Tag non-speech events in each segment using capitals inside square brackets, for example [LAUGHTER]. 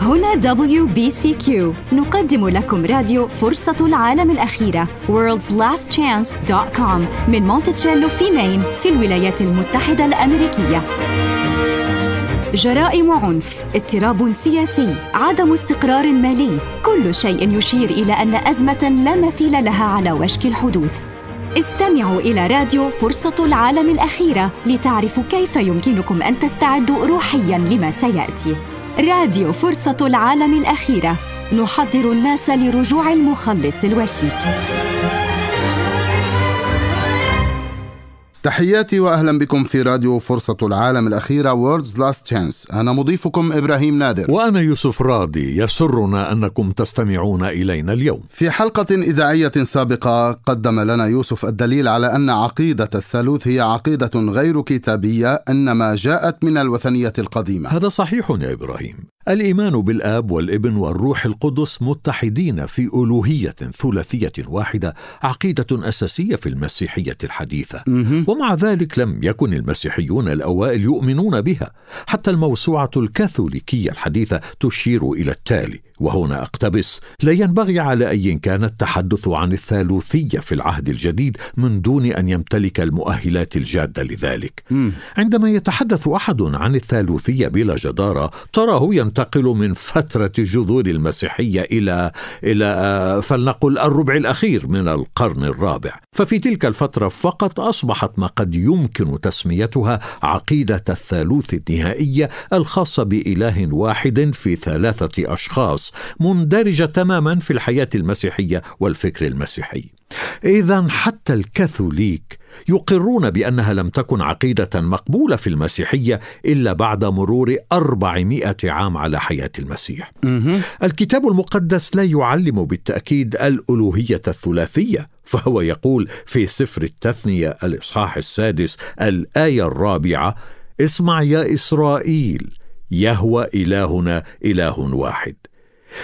هنا WBCQ نقدم لكم راديو فرصة العالم الأخيرة worldslastchance.com من مونتشيلو في مين في الولايات المتحدة الأمريكية جرائم عنف اضطراب سياسي عدم استقرار مالي كل شيء يشير الى ان ازمه لا مثيل لها على وشك الحدوث استمعوا إلى راديو فرصة العالم الأخيرة لتعرفوا كيف يمكنكم أن تستعدوا روحياً لما سيأتي. راديو فرصة العالم الأخيرة نحضر الناس لرجوع المخلص الوشيك. تحياتي واهلا بكم في راديو فرصة العالم الأخيرة World's Last Chance أنا مضيفكم إبراهيم نادر وأنا يوسف راضي يسرنا أنكم تستمعون إلينا اليوم في حلقة إذاعية سابقة قدم لنا يوسف الدليل على أن عقيدة الثالوث هي عقيدة غير كتابية إنما جاءت من الوثنية القديمة هذا صحيح يا إبراهيم الايمان بالاب والابن والروح القدس متحدين في الوهيه ثلاثيه واحده عقيده اساسيه في المسيحيه الحديثه ومع ذلك لم يكن المسيحيون الاوائل يؤمنون بها حتى الموسوعه الكاثوليكيه الحديثه تشير الى التالي وهنا اقتبس لا ينبغي على اي كان التحدث عن الثالوثيه في العهد الجديد من دون ان يمتلك المؤهلات الجاده لذلك م. عندما يتحدث احد عن الثالوثيه بلا جداره تراه ينتقل من فتره جذور المسيحيه الى الى آه، فلنقل الربع الاخير من القرن الرابع ففي تلك الفتره فقط اصبحت ما قد يمكن تسميتها عقيده الثالوث النهائيه الخاصه باله واحد في ثلاثه اشخاص الخاص مندرجة تماما في الحياة المسيحية والفكر المسيحي. إذا حتى الكاثوليك يقرون بأنها لم تكن عقيدة مقبولة في المسيحية إلا بعد مرور أربعمائة عام على حياة المسيح الكتاب المقدس لا يعلم بالتأكيد الألوهية الثلاثية فهو يقول في سفر التثنية الإصحاح السادس الآية الرابعة اسمع يا إسرائيل يهوى إلهنا إله واحد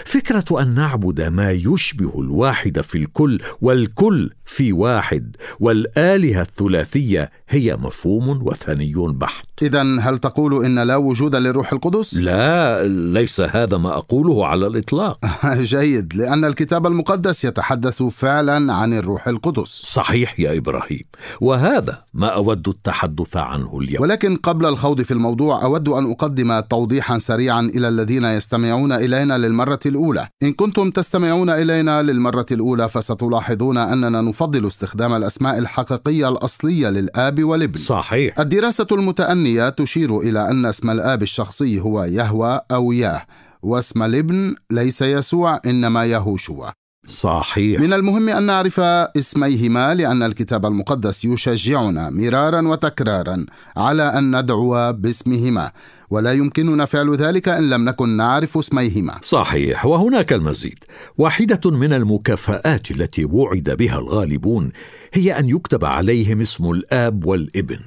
فكره ان نعبد ما يشبه الواحد في الكل والكل في واحد والآلهة الثلاثية هي مفهوم وثني بحت إذا هل تقول إن لا وجود للروح القدس؟ لا ليس هذا ما أقوله على الإطلاق [LAUGHS] جيد لأن الكتاب المقدس يتحدث فعلا عن الروح القدس صحيح يا إبراهيم وهذا ما أود التحدث عنه اليوم ولكن قبل الخوض في الموضوع أود أن أقدم توضيحا سريعا إلى الذين يستمعون إلينا للمرة الأولى إن كنتم تستمعون إلينا للمرة الأولى فستلاحظون أننا نفكر يفضل استخدام الأسماء الحقيقية الأصلية للآب والابن صحيح الدراسة المتأنية تشير إلى أن اسم الآب الشخصي هو يهوى أو ياه واسم الابن ليس يسوع إنما يهوشوا صحيح من المهم أن نعرف اسميهما لأن الكتاب المقدس يشجعنا مرارا وتكرارا على أن ندعو باسمهما ولا يمكننا فعل ذلك إن لم نكن نعرف اسميهما صحيح وهناك المزيد واحدة من المكافآت التي وعد بها الغالبون هي أن يكتب عليهم اسم الآب والابن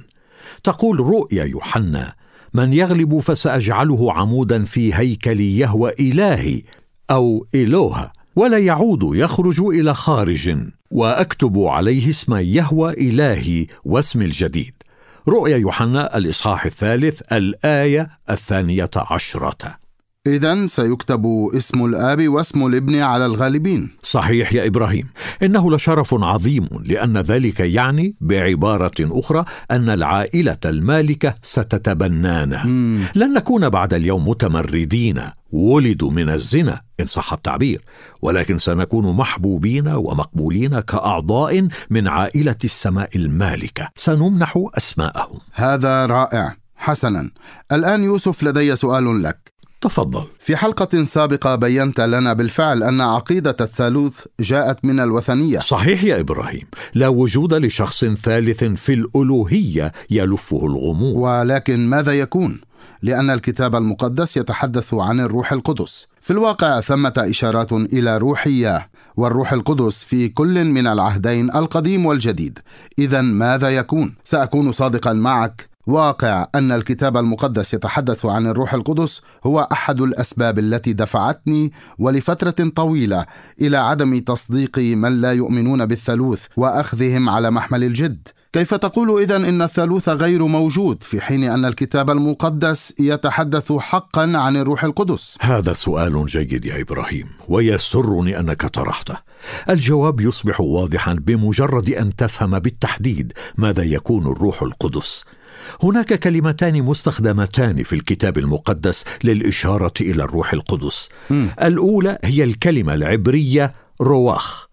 تقول رؤيا يوحنا من يغلب فسأجعله عمودا في هيكل يهوى إلهي أو إلوها ولا يعود يخرج الى خارج واكتب عليه اسم يهوى الهي واسم الجديد رؤيا يوحنا الاصحاح الثالث الايه الثانيه عشره إذا سيكتب اسم الآب واسم الابن على الغالبين. صحيح يا إبراهيم، إنه لشرف عظيم لأن ذلك يعني بعبارة أخرى أن العائلة المالكة ستتبنانا. مم. لن نكون بعد اليوم متمردين، ولدوا من الزنا، إن صح التعبير ولكن سنكون محبوبين ومقبولين كأعضاء من عائلة السماء المالكة سنمنح أسماءهم هذا رائع حسنا الآن يوسف لدي سؤال لك تفضل في حلقة سابقة بينت لنا بالفعل أن عقيدة الثالوث جاءت من الوثنية صحيح يا إبراهيم لا وجود لشخص ثالث في الألوهية يلفه الغموض ولكن ماذا يكون؟ لأن الكتاب المقدس يتحدث عن الروح القدس. في الواقع ثمة إشارات إلى روحية والروح القدس في كل من العهدين القديم والجديد. إذا ماذا يكون؟ سأكون صادقا معك واقع ان الكتاب المقدس يتحدث عن الروح القدس هو احد الاسباب التي دفعتني ولفتره طويله الى عدم تصديق من لا يؤمنون بالثالوث واخذهم على محمل الجد كيف تقول اذا ان الثالوث غير موجود في حين ان الكتاب المقدس يتحدث حقا عن الروح القدس هذا سؤال جيد يا ابراهيم ويسرني انك طرحته الجواب يصبح واضحا بمجرد ان تفهم بالتحديد ماذا يكون الروح القدس هناك كلمتان مستخدمتان في الكتاب المقدس للاشاره الى الروح القدس م. الاولى هي الكلمه العبريه رواخ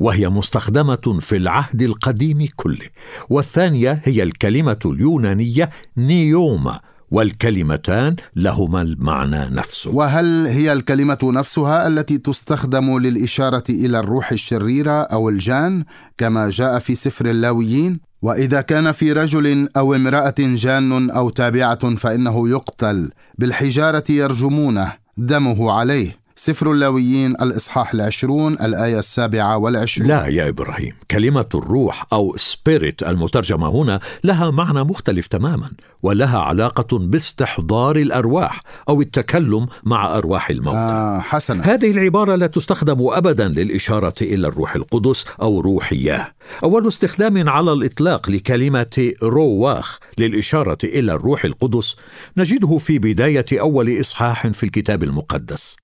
وهي مستخدمه في العهد القديم كله والثانيه هي الكلمه اليونانيه نيوما والكلمتان لهما المعنى نفسه وهل هي الكلمه نفسها التي تستخدم للاشاره الى الروح الشريره او الجان كما جاء في سفر اللاويين واذا كان في رجل او امراه جان او تابعه فانه يقتل بالحجاره يرجمونه دمه عليه سفر اللاويين الإصحاح العشرون الآية السابعة والعشرون لا يا إبراهيم كلمة الروح أو سبيريت المترجمة هنا لها معنى مختلف تماما ولها علاقة باستحضار الأرواح أو التكلم مع أرواح الموتى آه حسنا هذه العبارة لا تستخدم أبدا للإشارة إلى الروح القدس أو روحياه أول استخدام على الإطلاق لكلمة رواخ للإشارة إلى الروح القدس نجده في بداية أول إصحاح في الكتاب المقدس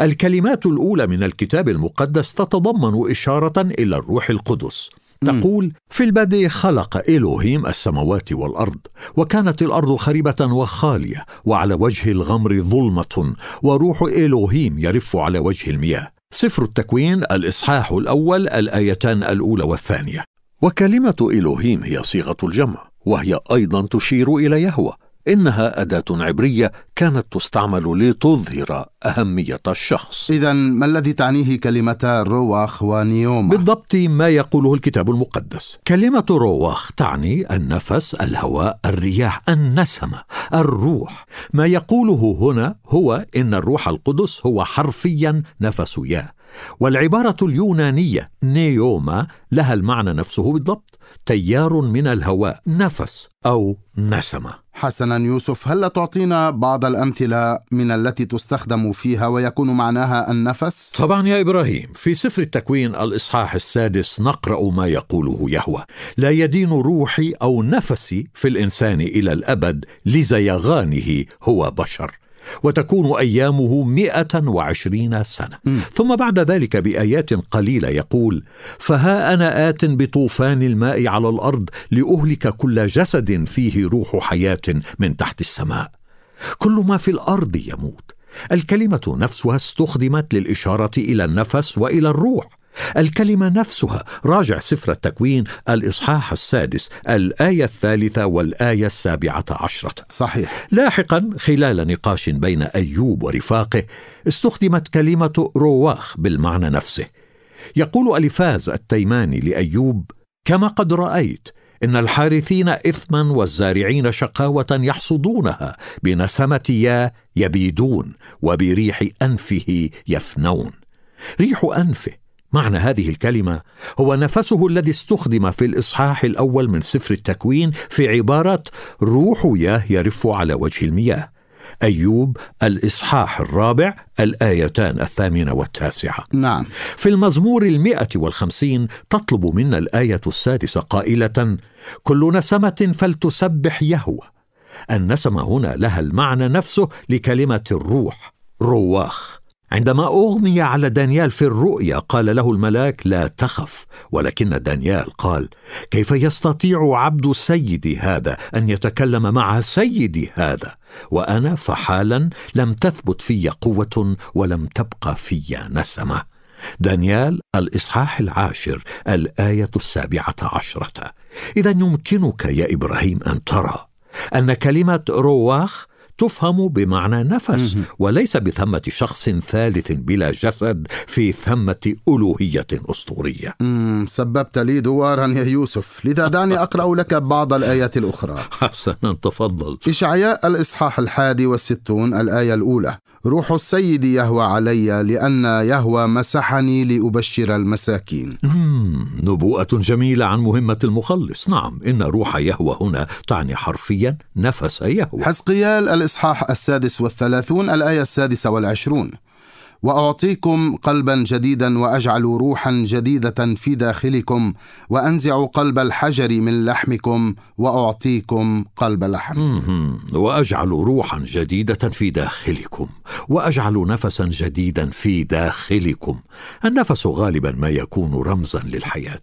الكلمات الاولى من الكتاب المقدس تتضمن اشاره الى الروح القدس تقول في البدء خلق إلهيم السماوات والأرض وكانت الأرض خريبة وخالية وعلى وجه الغمر ظلمة وروح إلهيم يرف على وجه المياه سفر التكوين الإصحاح الأول الآيتان الأولى والثانية وكلمة إلهيم هي صيغة الجمع وهي أيضا تشير إلى يهوه إنها أداة عبرية كانت تستعمل لتظهر أهمية الشخص إذا ما الذي تعنيه كلمة رواخ ونيوما؟ بالضبط ما يقوله الكتاب المقدس كلمة رواخ تعني النفس، الهواء، الرياح، النسمة، الروح ما يقوله هنا هو إن الروح القدس هو حرفيا نفس ياه والعبارة اليونانية نيوما لها المعنى نفسه بالضبط تيار من الهواء نفس أو نسمة حسنا يوسف هل تعطينا بعض الأمثلة من التي تستخدم فيها ويكون معناها النفس؟ طبعا يا إبراهيم في سفر التكوين الإصحاح السادس نقرأ ما يقوله يهوى لا يدين روحي أو نفسي في الإنسان إلى الأبد لزيغانه هو بشر وتكون أيامه مئة وعشرين سنة م. ثم بعد ذلك بآيات قليلة يقول فها أنا آت بطوفان الماء على الأرض لأهلك كل جسد فيه روح حياة من تحت السماء كل ما في الأرض يموت الكلمة نفسها استخدمت للإشارة إلى النفس وإلى الروح الكلمة نفسها راجع سفر التكوين الإصحاح السادس الآية الثالثة والآية السابعة عشرة صحيح لاحقا خلال نقاش بين أيوب ورفاقه استخدمت كلمة رواخ بالمعنى نفسه يقول أليفاز التيماني لأيوب كما قد رأيت إن الحارثين إثما والزارعين شقاوة يحصدونها بنسمة يا يبيدون وبريح أنفه يفنون ريح أنفه معنى هذه الكلمه هو نفسه الذي استخدم في الاصحاح الاول من سفر التكوين في عباره روح ياه يرف على وجه المياه أيوب الإصحاح الرابع الآيتان الثامنة والتاسعة نعم في المزمور المئة والخمسين تطلب منا الآية السادسة قائلة كل نسمة فلتسبح يهوى النسمة هنا لها المعنى نفسه لكلمة الروح رواخ عندما اغمي على دانيال في الرؤيا قال له الملاك لا تخف ولكن دانيال قال كيف يستطيع عبد سيدي هذا ان يتكلم مع سيدي هذا وانا فحالا لم تثبت في قوه ولم تبقى في نسمه دانيال الاصحاح العاشر الايه السابعه عشره اذا يمكنك يا ابراهيم ان ترى ان كلمه رواخ تفهم بمعنى نفس وليس بثمة شخص ثالث بلا جسد في ثمة ألوهية أسطورية سببت لي دوارا يا يوسف لذا دعني أقرأ لك بعض الآيات الأخرى [LAUGHS] حسنا تفضل إشعياء الإصحاح الحادي والستون الآية الأولى روح السيد يهوى علي لأن يهوى مسحني لأبشر المساكين نبوءة جميلة عن مهمة المخلص نعم إن روح يهوى هنا تعني حرفيا نفس يهوى حسقيال الإصحاح السادس والثلاثون الآية السادسة والعشرون واعطيكم قلبا جديدا واجعل روحا جديده في داخلكم وانزع قلب الحجر من لحمكم واعطيكم قلب لحم واجعل روحا جديده في داخلكم واجعل نفسا جديدا في داخلكم النفس غالبا ما يكون رمزا للحياه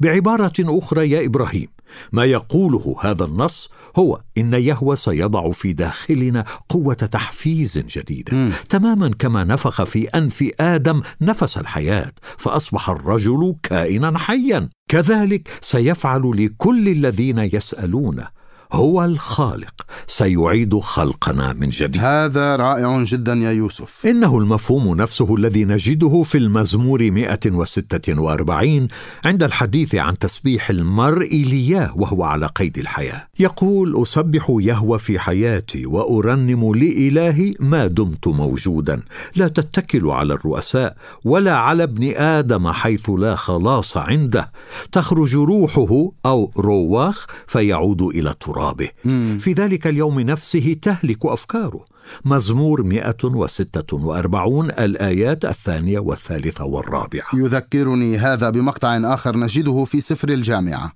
بعباره اخرى يا ابراهيم ما يقوله هذا النص هو ان يهوى سيضع في داخلنا قوه تحفيز جديده م. تماما كما نفخ في انف ادم نفس الحياه فاصبح الرجل كائنا حيا كذلك سيفعل لكل الذين يسالونه هو الخالق سيعيد خلقنا من جديد هذا رائع جدا يا يوسف إنه المفهوم نفسه الذي نجده في المزمور 146 عند الحديث عن تسبيح المرء لياه وهو على قيد الحياة يقول أسبح يهوى في حياتي وأرنم لإلهي ما دمت موجودا لا تتكل على الرؤساء ولا على ابن آدم حيث لا خلاص عنده تخرج روحه أو رواخ فيعود إلى التراب ترابه مم. في ذلك اليوم نفسه تهلك أفكاره مزمور 146 الآيات الثانية والثالثة والرابعة يذكرني هذا بمقطع آخر نجده في سفر الجامعة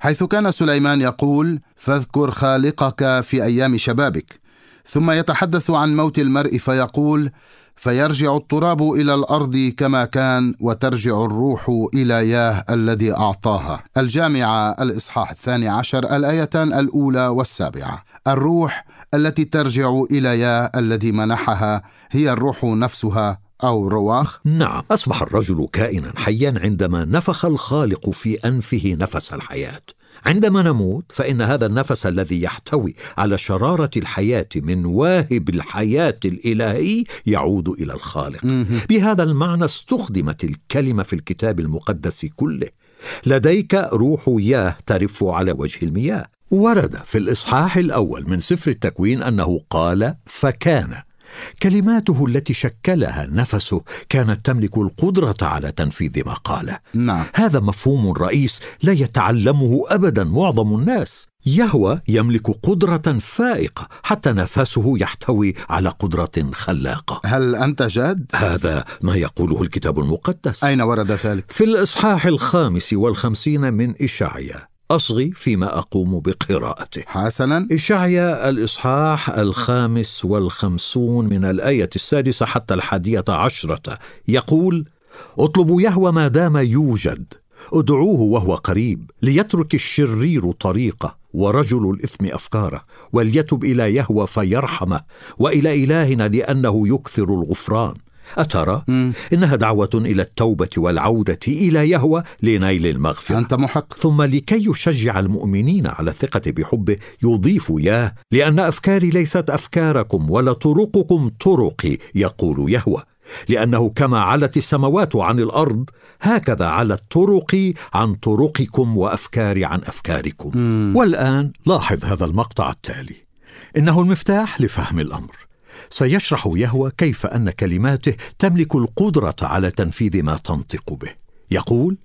حيث كان سليمان يقول فاذكر خالقك في أيام شبابك ثم يتحدث عن موت المرء فيقول فيرجع التراب الى الارض كما كان وترجع الروح الى ياه الذي اعطاها الجامعه الاصحاح الثاني عشر الايتان الاولى والسابعه الروح التي ترجع الى ياه الذي منحها هي الروح نفسها او رواخ نعم اصبح الرجل كائنا حيا عندما نفخ الخالق في انفه نفس الحياه عندما نموت فإن هذا النفس الذي يحتوي على شرارة الحياة من واهب الحياة الإلهي يعود إلى الخالق بهذا المعنى استخدمت الكلمة في الكتاب المقدس كله لديك روح ياه ترف على وجه المياه ورد في الإصحاح الأول من سفر التكوين أنه قال فكان كلماته التي شكلها نفسه كانت تملك القدرة على تنفيذ ما قاله نعم. هذا مفهوم رئيس لا يتعلمه أبدا معظم الناس يهوى يملك قدرة فائقة حتى نفسه يحتوي على قدرة خلاقة هل أنت جاد؟ هذا ما يقوله الكتاب المقدس أين ورد ذلك؟ في الإصحاح الخامس والخمسين من إشعيا أصغي فيما أقوم بقراءته حسنا إشعيا الإصحاح الخامس والخمسون من الآية السادسة حتى الحادية عشرة يقول اطلبوا يهوى ما دام يوجد ادعوه وهو قريب ليترك الشرير طريقه ورجل الاثم افكاره وليتب الى يهوى فيرحمه والى الهنا لانه يكثر الغفران أترى إنها دعوة إلى التوبة والعودة إلى يهوى لنيل المغفرة أنت محق ثم لكي يشجع المؤمنين على الثقة بحبه يضيف ياه لأن أفكاري ليست أفكاركم ولا طرقكم طرقي يقول يهوى لأنه كما علت السماوات عن الأرض هكذا علت طرقي عن طرقكم وأفكاري عن أفكاركم مم. والآن لاحظ هذا المقطع التالي إنه المفتاح لفهم الأمر سيشرح يهوى كيف ان كلماته تملك القدره على تنفيذ ما تنطق به يقول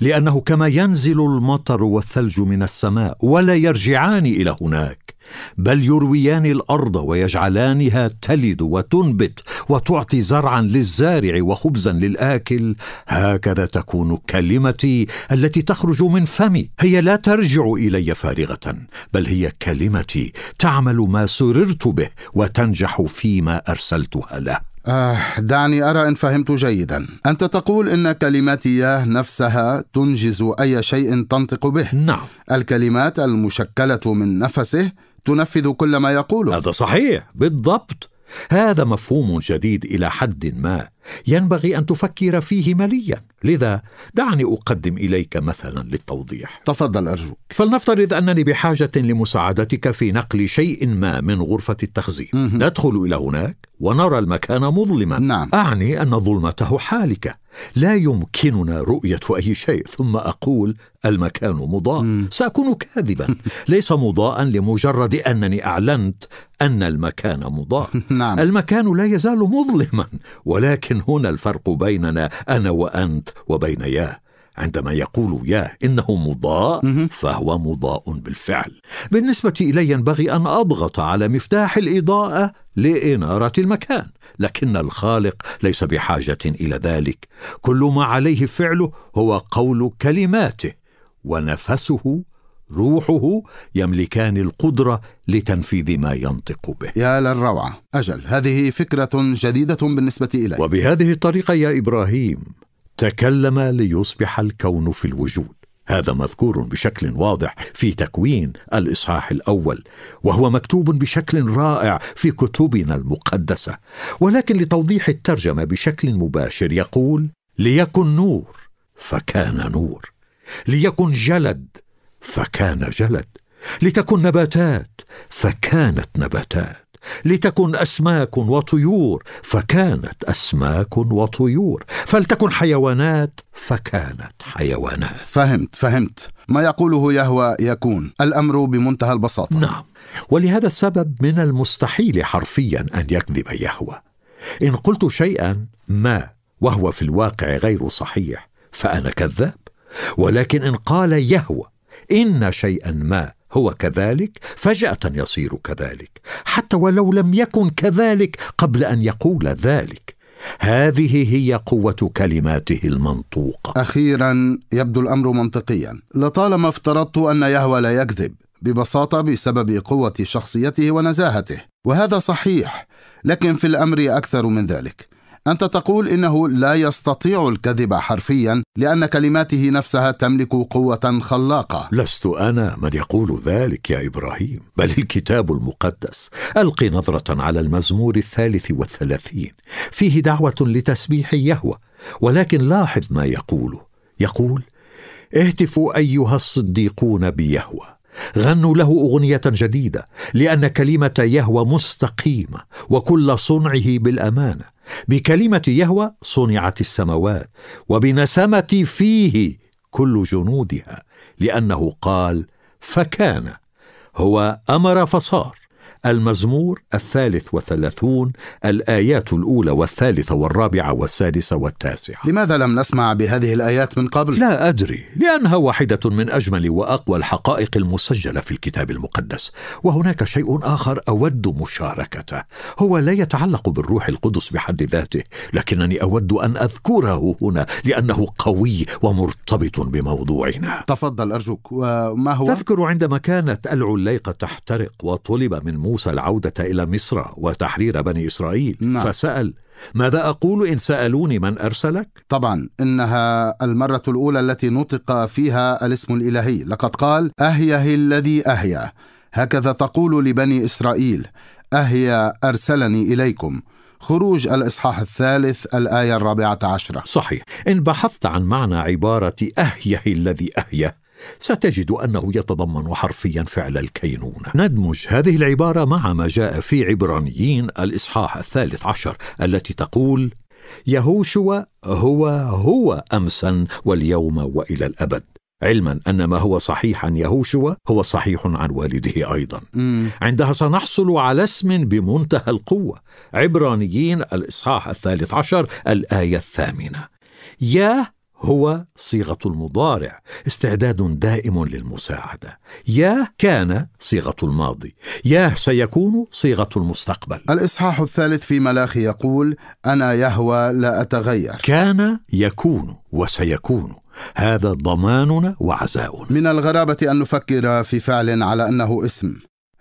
لانه كما ينزل المطر والثلج من السماء ولا يرجعان الى هناك بل يرويان الارض ويجعلانها تلد وتنبت وتعطي زرعا للزارع وخبزا للاكل هكذا تكون كلمتي التي تخرج من فمي هي لا ترجع الي فارغه بل هي كلمتي تعمل ما سررت به وتنجح فيما ارسلتها له آه دعني أرى إن فهمت جيدا أنت تقول إن كلمات ياه نفسها تنجز أي شيء تنطق به نعم الكلمات المشكلة من نفسه تنفذ كل ما يقوله هذا صحيح بالضبط هذا مفهوم جديد إلى حد ما ينبغي ان تفكر فيه مليا لذا دعني اقدم اليك مثلا للتوضيح تفضل ارجوك فلنفترض انني بحاجه لمساعدتك في نقل شيء ما من غرفه التخزين مه. ندخل الى هناك ونرى المكان مظلما نعم. اعني ان ظلمته حالكه لا يمكننا رؤيه اي شيء ثم اقول المكان مضاء مه. ساكون كاذبا [LAUGHS] ليس مضاء لمجرد انني اعلنت ان المكان مضاء [LAUGHS] نعم. المكان لا يزال مظلما ولكن لكن هنا الفرق بيننا أنا وأنت وبين ياه عندما يقول ياه إنه مضاء فهو مضاء بالفعل بالنسبة إلي ينبغي أن أضغط على مفتاح الإضاءة لإنارة المكان لكن الخالق ليس بحاجة إلى ذلك كل ما عليه فعله هو قول كلماته ونفسه روحه يملكان القدرة لتنفيذ ما ينطق به. يا للروعة، أجل، هذه فكرة جديدة بالنسبة إلي. وبهذه الطريقة يا إبراهيم، تكلم ليصبح الكون في الوجود. هذا مذكور بشكل واضح في تكوين الاصحاح الاول وهو مكتوب بشكل رائع في كتبنا المقدسه ولكن لتوضيح الترجمه بشكل مباشر يقول ليكن نور فكان نور ليكن جلد فكان جلد لتكن نباتات فكانت نباتات لتكن اسماك وطيور فكانت اسماك وطيور فلتكن حيوانات فكانت حيوانات فهمت فهمت ما يقوله يهوى يكون الامر بمنتهى البساطه نعم ولهذا السبب من المستحيل حرفيا ان يكذب يهوى ان قلت شيئا ما وهو في الواقع غير صحيح فانا كذاب ولكن ان قال يهوى ان شيئا ما هو كذلك فجاه يصير كذلك حتى ولو لم يكن كذلك قبل ان يقول ذلك هذه هي قوة كلماته المنطوقة. أخيرا يبدو الأمر منطقيا، لطالما افترضت أن يهوى لا يكذب، ببساطة بسبب قوة شخصيته ونزاهته، وهذا صحيح، لكن في الأمر أكثر من ذلك. أنت تقول إنه لا يستطيع الكذب حرفيا لأن كلماته نفسها تملك قوة خلاقة لست أنا من يقول ذلك يا إبراهيم بل الكتاب المقدس ألقي نظرة على المزمور الثالث والثلاثين فيه دعوة لتسبيح يهوى ولكن لاحظ ما يقوله يقول اهتفوا أيها الصديقون بيهوه غنوا له اغنيه جديده لان كلمه يهوى مستقيمه وكل صنعه بالامانه بكلمه يهوى صنعت السماوات وبنسمه فيه كل جنودها لانه قال فكان هو امر فصار المزمور الثالث وثلاثون الآيات الأولى والثالثة والرابعة والسادسة والتاسعة لماذا لم نسمع بهذه الآيات من قبل؟ لا أدري لأنها واحدة من أجمل وأقوى الحقائق المسجلة في الكتاب المقدس وهناك شيء آخر أود مشاركته هو لا يتعلق بالروح القدس بحد ذاته لكنني أود أن أذكره هنا لأنه قوي ومرتبط بموضوعنا تفضل أرجوك وما هو؟ تذكر عندما كانت العليقة تحترق وطلب من موسى موسى العودة إلى مصر وتحرير بني إسرائيل نعم. فسأل ماذا أقول إن سألوني من أرسلك؟ طبعا إنها المرة الأولى التي نطق فيها الاسم الإلهي لقد قال أهيه الذي أهيا هكذا تقول لبني إسرائيل أهيا أرسلني إليكم خروج الإصحاح الثالث الآية الرابعة عشرة صحيح إن بحثت عن معنى عبارة أهيه الذي أهيه ستجد أنه يتضمن حرفيا فعل الكينونة ندمج هذه العبارة مع ما جاء في عبرانيين الإصحاح الثالث عشر التي تقول يهوشوا هو هو أمسا واليوم وإلى الأبد علما أن ما هو صحيح عن يهوشوا هو صحيح عن والده أيضا مم. عندها سنحصل على اسم بمنتهى القوة عبرانيين الإصحاح الثالث عشر الآية الثامنة يا هو صيغه المضارع استعداد دائم للمساعده ياه كان صيغه الماضي ياه سيكون صيغه المستقبل الاصحاح الثالث في ملاخي يقول انا يهوى لا اتغير كان يكون وسيكون هذا ضماننا وعزاؤنا من الغرابه ان نفكر في فعل على انه اسم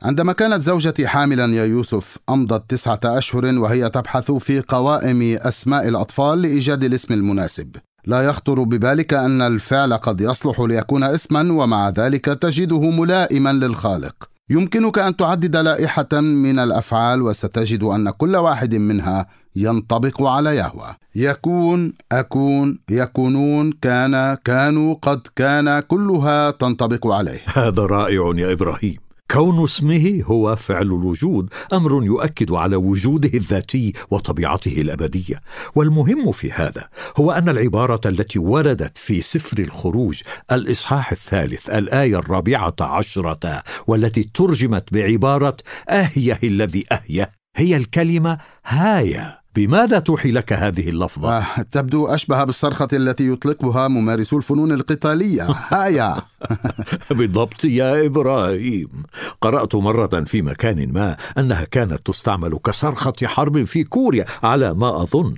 عندما كانت زوجتي حاملا يا يوسف أمضت تسعة أشهر وهي تبحث في قوائم أسماء الأطفال لإيجاد الاسم المناسب لا يخطر ببالك ان الفعل قد يصلح ليكون اسما ومع ذلك تجده ملائما للخالق يمكنك ان تعدد لائحه من الافعال وستجد ان كل واحد منها ينطبق على يهوى يكون اكون يكونون كان كانوا قد كان كلها تنطبق عليه هذا رائع يا ابراهيم كون اسمه هو فعل الوجود امر يؤكد على وجوده الذاتي وطبيعته الابديه والمهم في هذا هو ان العباره التي وردت في سفر الخروج الاصحاح الثالث الايه الرابعه عشره والتي ترجمت بعباره اهيه الذي اهيه هي الكلمه هايه بماذا توحي لك هذه اللفظة؟ آه، تبدو أشبه بالصرخة التي يطلقها ممارسو الفنون القتالية هيا [LAUGHS] بالضبط يا إبراهيم قرأت مرة في مكان ما أنها كانت تستعمل كصرخة حرب في كوريا على ما أظن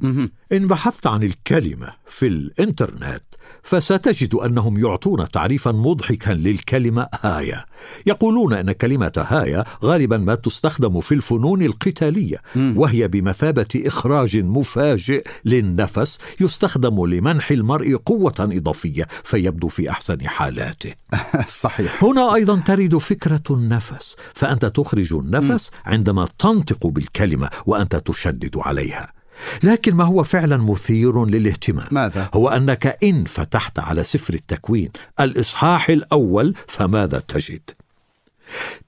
إن بحثت عن الكلمة في الإنترنت فستجد أنهم يعطون تعريفا مضحكا للكلمة هايا يقولون أن كلمة هايا غالبا ما تستخدم في الفنون القتالية وهي بمثابة إخراج مفاجئ للنفس يستخدم لمنح المرء قوة إضافية فيبدو في أحسن حالاته [LAUGHS] صحيح هنا أيضا ترد فكرة النفس فأنت تخرج النفس عندما تنطق بالكلمة وأنت تشدد عليها لكن ما هو فعلا مثير للاهتمام ماذا؟ هو أنك إن فتحت على سفر التكوين الإصحاح الأول فماذا تجد؟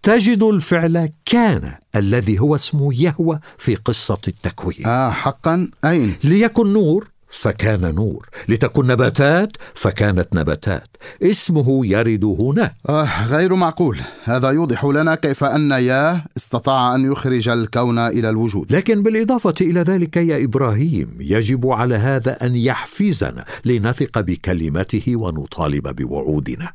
تجد الفعل كان الذي هو اسم يهوى في قصة التكوين آه حقا أين؟ ليكن نور فكان نور لتكن نباتات فكانت نباتات اسمه يرد هنا آه غير معقول هذا يوضح لنا كيف أن يا استطاع أن يخرج الكون إلى الوجود لكن بالإضافة إلى ذلك يا إبراهيم يجب على هذا أن يحفزنا لنثق بكلمته ونطالب بوعودنا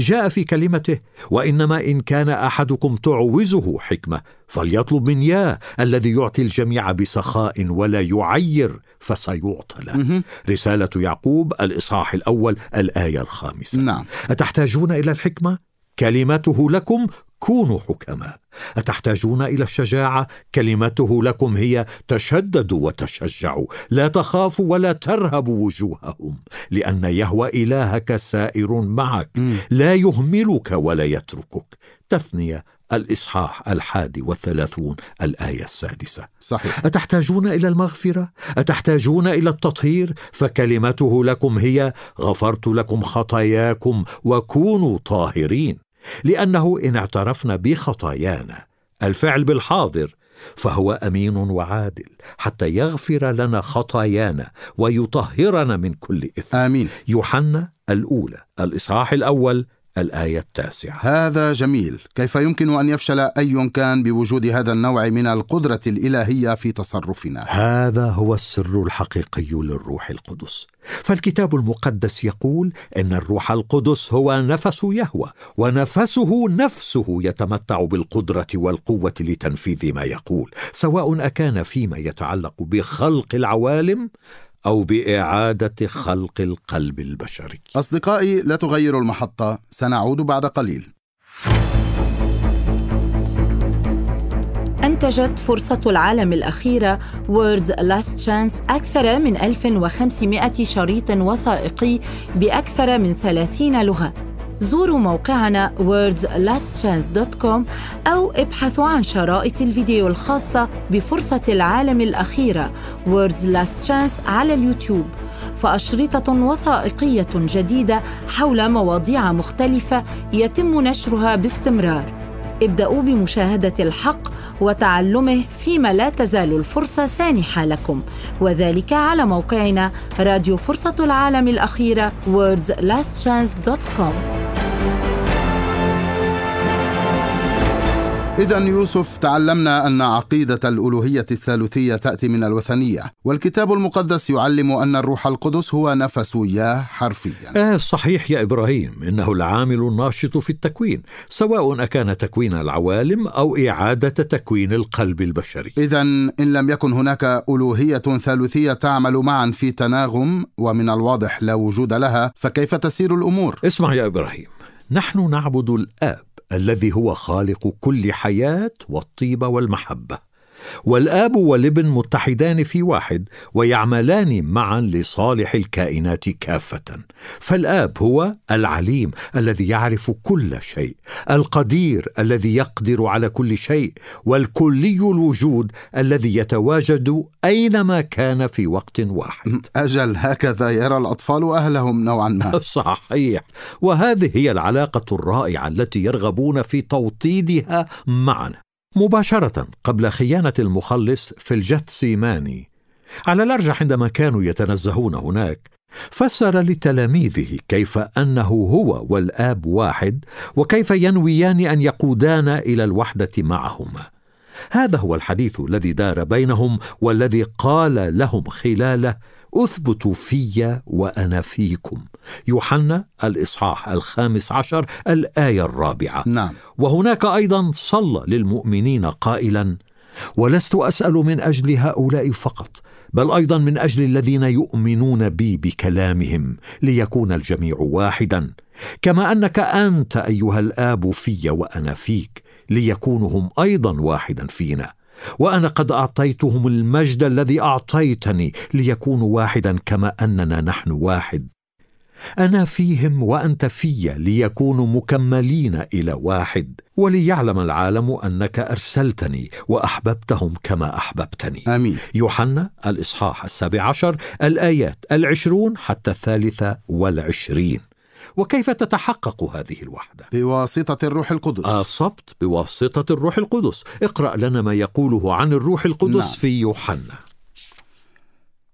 جاء في كلمته وانما ان كان احدكم تعوزه حكمه فليطلب من يا الذي يعطي الجميع بسخاء ولا يعير فسيعطى له رساله يعقوب الاصحاح الاول الايه الخامسه نعم. اتحتاجون الى الحكمه كلمته لكم كونوا حكماء اتحتاجون الى الشجاعه كلمته لكم هي تشددوا وتشجعوا لا تخافوا ولا ترهبوا وجوههم لان يهوى الهك سائر معك لا يهملك ولا يتركك تثنيه الإصحاح الحادي والثلاثون الآية السادسة صحيح أتحتاجون إلى المغفرة؟ أتحتاجون إلى التطهير؟ فكلمته لكم هي غفرت لكم خطاياكم وكونوا طاهرين لانه ان اعترفنا بخطايانا الفعل بالحاضر فهو امين وعادل حتى يغفر لنا خطايانا ويطهرنا من كل اثم امين يوحنا الاولى الاصحاح الاول الآية التاسعة هذا جميل كيف يمكن أن يفشل أي كان بوجود هذا النوع من القدرة الإلهية في تصرفنا هذا هو السر الحقيقي للروح القدس فالكتاب المقدس يقول إن الروح القدس هو نفس يهوى ونفسه نفسه يتمتع بالقدرة والقوة لتنفيذ ما يقول سواء أكان فيما يتعلق بخلق العوالم أو بإعادة خلق القلب البشري أصدقائي لا تغيروا المحطة سنعود بعد قليل أنتجت فرصة العالم الأخيرة Words Last Chance أكثر من 1500 شريط وثائقي بأكثر من 30 لغة زوروا موقعنا wordslastchance.com أو ابحثوا عن شرائط الفيديو الخاصة بفرصة العالم الأخيرة Words Last Chance على اليوتيوب فأشرطة وثائقية جديدة حول مواضيع مختلفة يتم نشرها باستمرار ابدأوا بمشاهدة الحق وتعلمه فيما لا تزال الفرصة سانحة لكم وذلك على موقعنا راديو فرصة العالم الأخيرة worldslasschance.com إذا يوسف تعلمنا أن عقيدة الألوهية الثالوثية تأتي من الوثنية، والكتاب المقدس يعلم أن الروح القدس هو نفس إياه حرفيا. آه صحيح يا إبراهيم، إنه العامل الناشط في التكوين، سواء أكان تكوين العوالم أو إعادة تكوين القلب البشري. إذا إن لم يكن هناك ألوهية ثالوثية تعمل معا في تناغم ومن الواضح لا وجود لها، فكيف تسير الأمور؟ اسمع يا إبراهيم، نحن نعبد الآب الذي هو خالق كل حياه والطيب والمحبه والاب والابن متحدان في واحد ويعملان معا لصالح الكائنات كافه فالاب هو العليم الذي يعرف كل شيء القدير الذي يقدر على كل شيء والكلي الوجود الذي يتواجد اينما كان في وقت واحد اجل هكذا يرى الاطفال اهلهم نوعا ما [LAUGHS] صحيح وهذه هي العلاقه الرائعه التي يرغبون في توطيدها معا مباشرة قبل خيانة المخلص في سيماني على الأرجح عندما كانوا يتنزهون هناك فسر لتلاميذه كيف أنه هو والآب واحد وكيف ينويان أن يقودان إلى الوحدة معهما هذا هو الحديث الذي دار بينهم والذي قال لهم خلاله اثبتوا في وانا فيكم يوحنا الاصحاح الخامس عشر الايه الرابعه نعم. وهناك ايضا صلى للمؤمنين قائلا ولست اسال من اجل هؤلاء فقط بل ايضا من اجل الذين يؤمنون بي بكلامهم ليكون الجميع واحدا كما انك انت ايها الاب في وانا فيك ليكونوا هم ايضا واحدا فينا وانا قد اعطيتهم المجد الذي اعطيتني ليكونوا واحدا كما اننا نحن واحد انا فيهم وانت في ليكونوا مكملين الى واحد وليعلم العالم انك ارسلتني واحببتهم كما احببتني امين يوحنا الاصحاح السابع عشر الايات العشرون حتى الثالثه والعشرين وكيف تتحقق هذه الوحدة؟ بواسطة الروح القدس أصبت بواسطة الروح القدس اقرأ لنا ما يقوله عن الروح القدس نعم. في يوحنا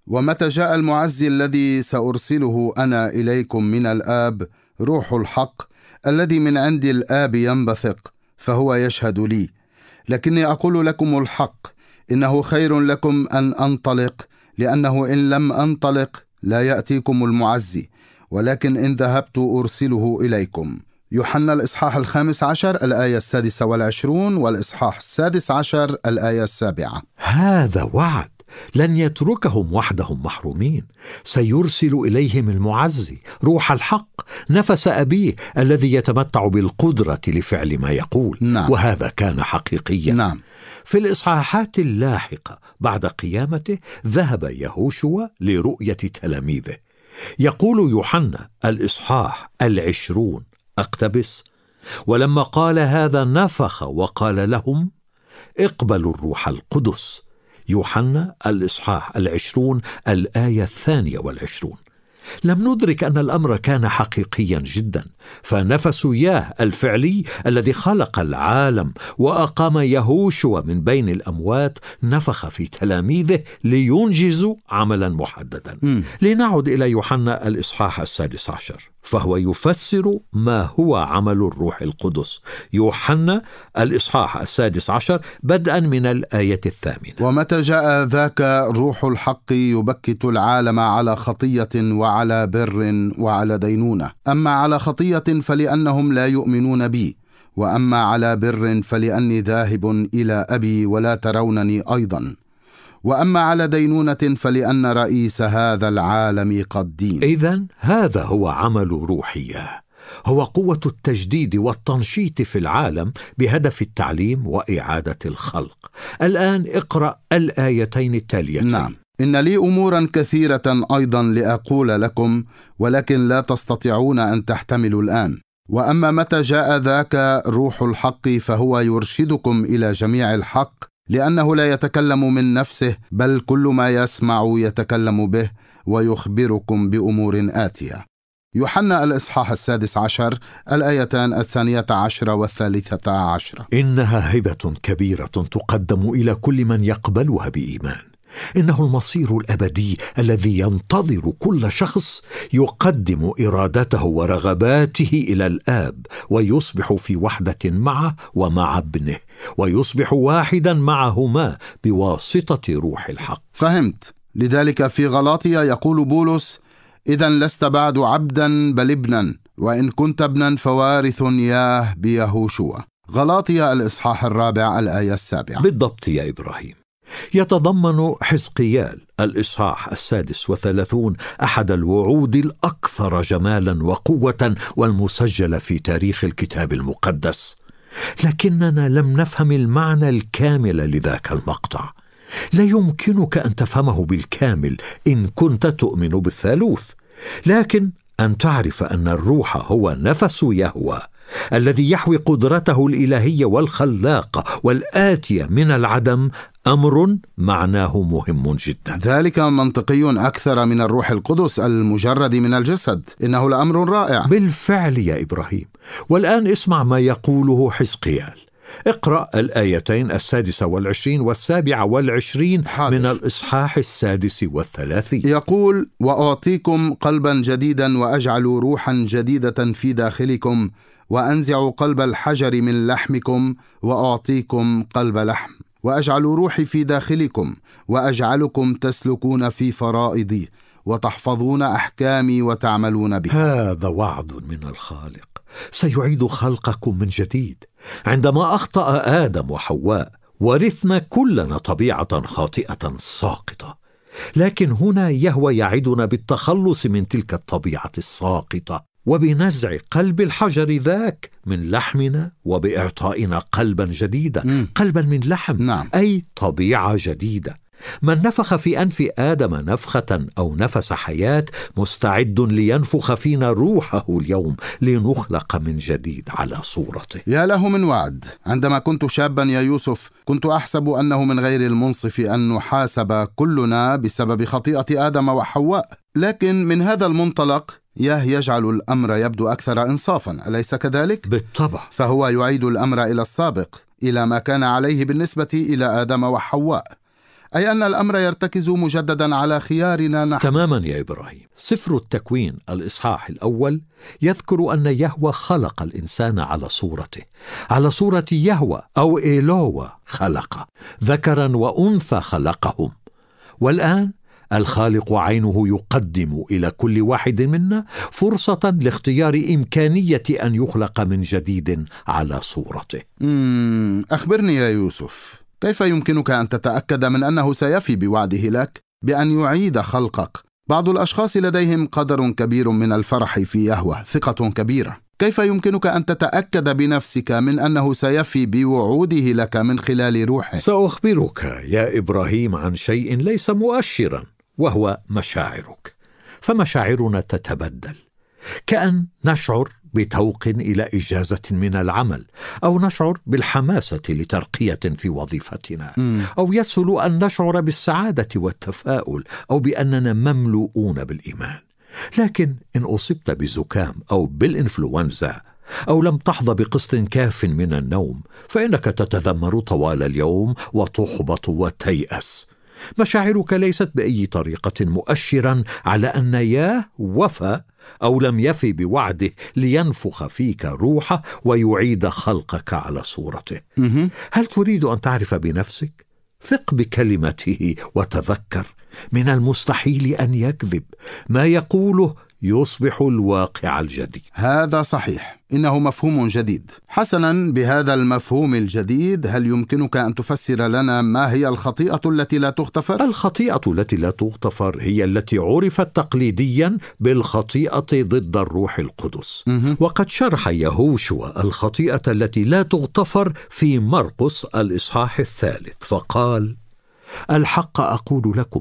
ومتى جاء المعزي الذي سأرسله أنا إليكم من الآب روح الحق الذي من عند الآب ينبثق فهو يشهد لي لكني أقول لكم الحق إنه خير لكم أن أنطلق لأنه إن لم أنطلق لا يأتيكم المعزي ولكن إن ذهبت أرسله إليكم يوحنا الإصحاح الخامس عشر الآية السادسة والعشرون والإصحاح السادس عشر الآية السابعة هذا وعد لن يتركهم وحدهم محرومين سيرسل اليهم المعزي روح الحق نفس ابيه الذي يتمتع بالقدره لفعل ما يقول نعم. وهذا كان حقيقيا نعم. في الاصحاحات اللاحقه بعد قيامته ذهب يهوشوا لرؤيه تلاميذه يقول يوحنا الإصحاح العشرون أقتبس ولما قال هذا نفخ وقال لهم اقبلوا الروح القدس يوحنا الإصحاح العشرون الآية الثانية والعشرون لم ندرك ان الامر كان حقيقيا جدا فنفس ياه الفعلي الذي خلق العالم واقام يهوشوا من بين الاموات نفخ في تلاميذه لينجزوا عملا محددا م. لنعد الى يوحنا الاصحاح السادس عشر فهو يفسر ما هو عمل الروح القدس يوحنا الاصحاح السادس عشر بدءا من الايه الثامنه ومتى جاء ذاك روح الحق يبكت العالم على خطيه وعلى على بر وعلى دينونه اما على خطيه فلانهم لا يؤمنون بي واما على بر فلاني ذاهب الى ابي ولا ترونني ايضا واما على دينونه فلان رئيس هذا العالم قد دين اذا هذا هو عمل روحيه هو قوه التجديد والتنشيط في العالم بهدف التعليم واعاده الخلق الان اقرا الايتين التاليتين نعم ان لي امورا كثيره ايضا لاقول لكم ولكن لا تستطيعون ان تحتملوا الان واما متى جاء ذاك روح الحق فهو يرشدكم الى جميع الحق لانه لا يتكلم من نفسه بل كل ما يسمع يتكلم به ويخبركم بامور اتيه يوحنا الإصحاح السادس عشر الآيتان الثانية عشره والثالثة عشره إنها هبة كبيرة تقدم إلى كل من يقبلها بإيمان انه المصير الابدي الذي ينتظر كل شخص يقدم ارادته ورغباته الى الاب ويصبح في وحده معه ومع ابنه ويصبح واحدا معهما بواسطه روح الحق فهمت لذلك في غلاطيا يقول بولس اذا لست بعد عبدا بل ابنا وان كنت ابنا فوارث ياه بيهوشوا غلاطيا الاصحاح الرابع الايه السابعه بالضبط يا ابراهيم يتضمن حزقيال الإصحاح السادس وثلاثون أحد الوعود الأكثر جمالا وقوة والمسجلة في تاريخ الكتاب المقدس لكننا لم نفهم المعنى الكامل لذاك المقطع لا يمكنك أن تفهمه بالكامل إن كنت تؤمن بالثالوث لكن أن تعرف أن الروح هو نفس يهوى الذي يحوي قدرته الالهيه والخلاقه والاتيه من العدم امر معناه مهم جدا ذلك منطقي اكثر من الروح القدس المجرد من الجسد انه لامر رائع بالفعل يا ابراهيم والان اسمع ما يقوله حزقيال اقرأ الآيتين السادسة والعشرين والسابعة والعشرين حاضر. من الإصحاح السادس والثلاثين يقول وأعطيكم قلبا جديدا وأجعل روحا جديدة في داخلكم وانزع قلب الحجر من لحمكم واعطيكم قلب لحم واجعل روحي في داخلكم واجعلكم تسلكون في فرائضي وتحفظون احكامي وتعملون بها هذا وعد من الخالق سيعيد خلقكم من جديد عندما اخطا ادم وحواء ورثنا كلنا طبيعه خاطئه ساقطه لكن هنا يهوى يعدنا بالتخلص من تلك الطبيعه الساقطه وبنزع قلب الحجر ذاك من لحمنا وبإعطائنا قلبا جديدا مم. قلبا من لحم نعم. أي طبيعة جديدة من نفخ في أنف آدم نفخة أو نفس حياة مستعد لينفخ فينا روحه اليوم لنخلق من جديد على صورته يا له من وعد عندما كنت شابا يا يوسف كنت أحسب أنه من غير المنصف أن نحاسب كلنا بسبب خطيئة آدم وحواء لكن من هذا المنطلق ياه يجعل الأمر يبدو أكثر إنصافا أليس كذلك؟ بالطبع فهو يعيد الأمر إلى السابق إلى ما كان عليه بالنسبة إلى آدم وحواء أي أن الأمر يرتكز مجددا على خيارنا نحن تماما يا إبراهيم سفر التكوين الإصحاح الأول يذكر أن يهوى خلق الإنسان على صورته على صورة يهوى أو إيلوه خلق ذكرا وأنثى خلقهم والآن الخالق عينه يقدم الى كل واحد منا فرصه لاختيار امكانيه ان يخلق من جديد على صورته اخبرني يا يوسف كيف يمكنك ان تتاكد من انه سيفي بوعده لك بان يعيد خلقك بعض الاشخاص لديهم قدر كبير من الفرح في يهوه ثقه كبيره كيف يمكنك ان تتاكد بنفسك من انه سيفي بوعوده لك من خلال روحه ساخبرك يا ابراهيم عن شيء ليس مؤشرا وهو مشاعرك فمشاعرنا تتبدل كأن نشعر بتوق الى اجازه من العمل او نشعر بالحماسه لترقيه في وظيفتنا او يسهل ان نشعر بالسعاده والتفاؤل او باننا مملوءون بالايمان لكن ان اصبت بزكام او بالانفلونزا او لم تحظى بقسط كاف من النوم فانك تتذمر طوال اليوم وتحبط وتياس مشاعرك ليست باي طريقه مؤشرا على ان ياه وفى او لم يفي بوعده لينفخ فيك روحه ويعيد خلقك على صورته هل تريد ان تعرف بنفسك ثق بكلمته وتذكر من المستحيل ان يكذب ما يقوله يصبح الواقع الجديد هذا صحيح انه مفهوم جديد حسنا بهذا المفهوم الجديد هل يمكنك ان تفسر لنا ما هي الخطيئه التي لا تغتفر الخطيئه التي لا تغتفر هي التي عرفت تقليديا بالخطيئه ضد الروح القدس وقد شرح يهوشوا الخطيئه التي لا تغتفر في مرقس الاصحاح الثالث فقال الحق اقول لكم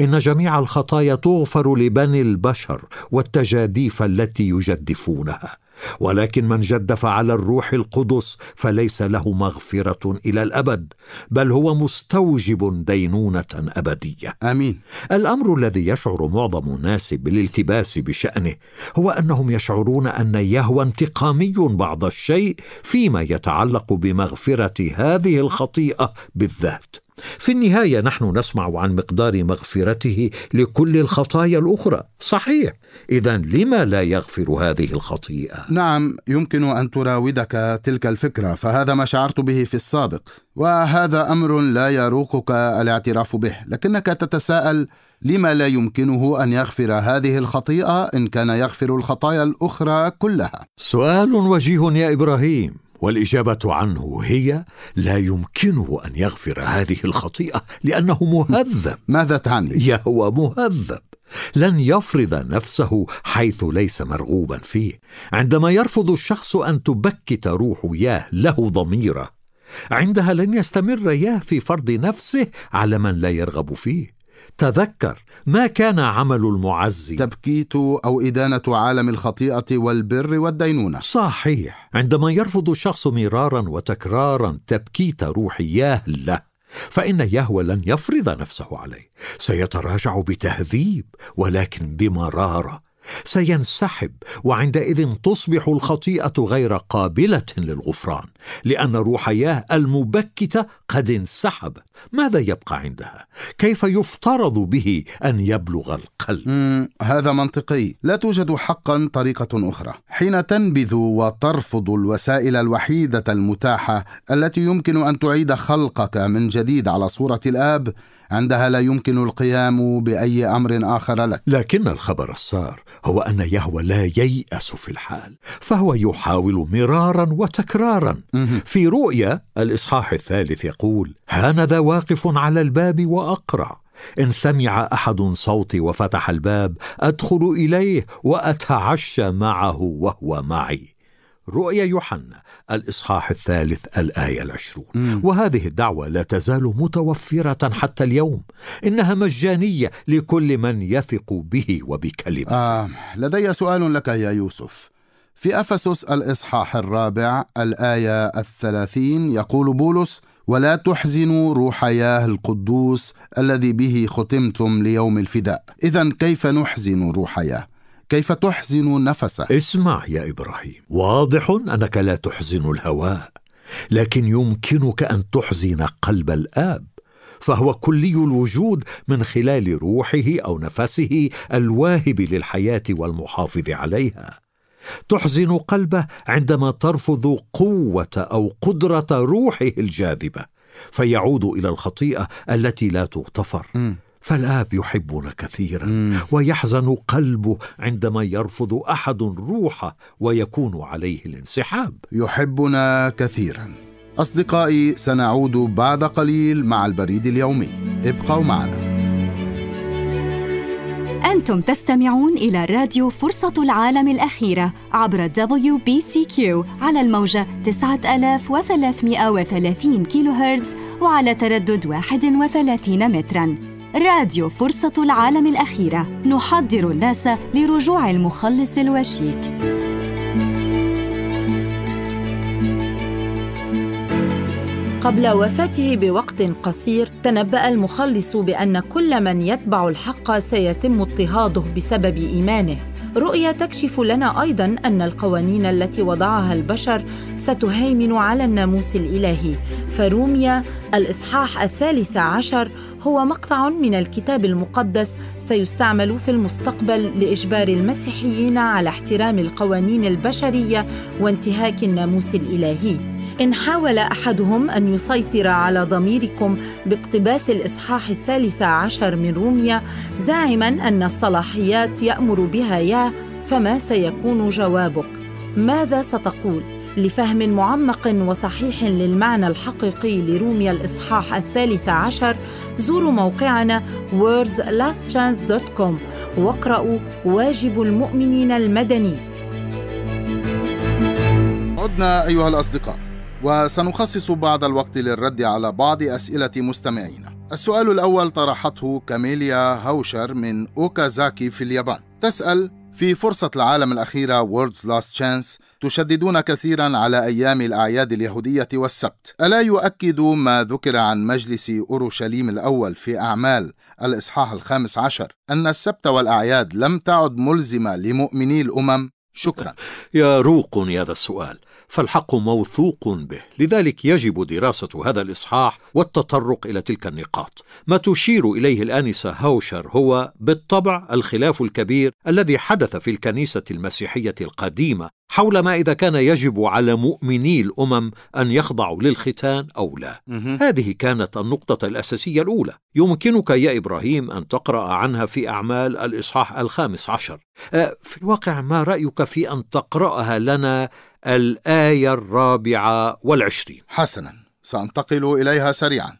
ان جميع الخطايا تغفر لبني البشر والتجاديف التي يجدفونها ولكن من جدف على الروح القدس فليس له مغفره الى الابد بل هو مستوجب دينونه ابديه امين الامر الذي يشعر معظم الناس بالالتباس بشانه هو انهم يشعرون ان يهوى انتقامي بعض الشيء فيما يتعلق بمغفره هذه الخطيئه بالذات في النهايه نحن نسمع عن مقدار مغفرته لكل الخطايا الاخرى صحيح اذا لما لا يغفر هذه الخطيئه نعم يمكن ان تراودك تلك الفكره فهذا ما شعرت به في السابق وهذا امر لا يروقك الاعتراف به لكنك تتساءل لما لا يمكنه ان يغفر هذه الخطيئه ان كان يغفر الخطايا الاخرى كلها سؤال وجيه يا ابراهيم والاجابه عنه هي لا يمكنه ان يغفر هذه الخطيئه لانه مهذب ماذا تعني هو مهذب لن يفرض نفسه حيث ليس مرغوبا فيه عندما يرفض الشخص ان تبكت روح ياه له ضميره عندها لن يستمر ياه في فرض نفسه على من لا يرغب فيه تذكر ما كان عمل المعزي تبكيت او ادانه عالم الخطيئه والبر والدينونه صحيح عندما يرفض الشخص مرارا وتكرارا تبكيت روح ياهله فإن يهوى لن يفرض نفسه عليه، سيتراجع بتهذيب ولكن بمرارة، سينسحب وعندئذ تصبح الخطيئه غير قابله للغفران لان روحياه المبكته قد انسحب ماذا يبقى عندها كيف يفترض به ان يبلغ القلب هذا منطقي لا توجد حقا طريقه اخرى حين تنبذ وترفض الوسائل الوحيده المتاحه التي يمكن ان تعيد خلقك من جديد على صوره الاب عندها لا يمكن القيام باي امر اخر لك لكن الخبر السار هو ان يهوى لا يياس في الحال فهو يحاول مرارا وتكرارا في رؤيا الاصحاح الثالث يقول هانذا واقف على الباب واقرع ان سمع احد صوتي وفتح الباب ادخل اليه واتعشى معه وهو معي رؤيا يوحنا الإصحاح الثالث الآية العشرون مم. وهذه الدعوة لا تزال متوفرة حتى اليوم إنها مجانية لكل من يثق به وبكلمته آه، لدي سؤال لك يا يوسف في أفسس الإصحاح الرابع الآية الثلاثين يقول بولس ولا تحزنوا روح ياه القدوس الذي به ختمتم ليوم الفداء إذا كيف نحزن روح ياه؟ كيف تحزن نفسه اسمع يا ابراهيم واضح انك لا تحزن الهواء لكن يمكنك ان تحزن قلب الاب فهو كلي الوجود من خلال روحه او نفسه الواهب للحياه والمحافظ عليها تحزن قلبه عندما ترفض قوه او قدره روحه الجاذبه فيعود الى الخطيئه التي لا تغتفر م. فالاب يحبنا كثيرا مم. ويحزن قلبه عندما يرفض احد روحه ويكون عليه الانسحاب يحبنا كثيرا اصدقائي سنعود بعد قليل مع البريد اليومي ابقوا معنا أنتم تستمعون إلى راديو فرصة العالم الأخيرة عبر WBCQ على الموجة 9330 كيلو هرتز وعلى تردد 31 متراً راديو فرصة العالم الأخيرة نحضر الناس لرجوع المخلص الوشيك قبل وفاته بوقت قصير تنبأ المخلص بأن كل من يتبع الحق سيتم اضطهاده بسبب إيمانه رؤية تكشف لنا أيضا أن القوانين التي وضعها البشر ستهيمن على الناموس الإلهي فروميا الإصحاح الثالث عشر هو مقطع من الكتاب المقدس سيستعمل في المستقبل لإجبار المسيحيين على احترام القوانين البشرية وانتهاك الناموس الإلهي إن حاول أحدهم أن يسيطر على ضميركم باقتباس الإصحاح الثالث عشر من روميا زاعما أن الصلاحيات يأمر بها ياه فما سيكون جوابك؟ ماذا ستقول؟ لفهم معمق وصحيح للمعنى الحقيقي لروميا الإصحاح الثالث عشر زوروا موقعنا wordslastchance.com واقرأوا واجب المؤمنين المدني عدنا أيها الأصدقاء وسنخصص بعض الوقت للرد على بعض أسئلة مستمعينا. السؤال الأول طرحته كاميليا هاوشر من أوكازاكي في اليابان. تسأل: في فرصة العالم الأخيرة World's Last Chance تشددون كثيرا على أيام الأعياد اليهودية والسبت ألا يؤكد ما ذكر عن مجلس أورشليم الأول في أعمال الإصحاح الخامس عشر أن السبت والأعياد لم تعد ملزمة لمؤمني الأمم؟ شكرا يا روق يا ذا السؤال فالحق موثوق به لذلك يجب دراسة هذا الإصحاح والتطرق إلى تلك النقاط ما تشير إليه الآنسة هاوشر هو بالطبع الخلاف الكبير الذي حدث في الكنيسة المسيحية القديمة حول ما إذا كان يجب على مؤمني الأمم أن يخضعوا للختان أو لا هذه كانت النقطة الأساسية الأولى يمكنك يا إبراهيم أن تقرأ عنها في أعمال الإصحاح الخامس عشر آه، في الواقع ما رأيك في أن تقرأها لنا الآية الرابعة والعشرين حسنا سأنتقل إليها سريعا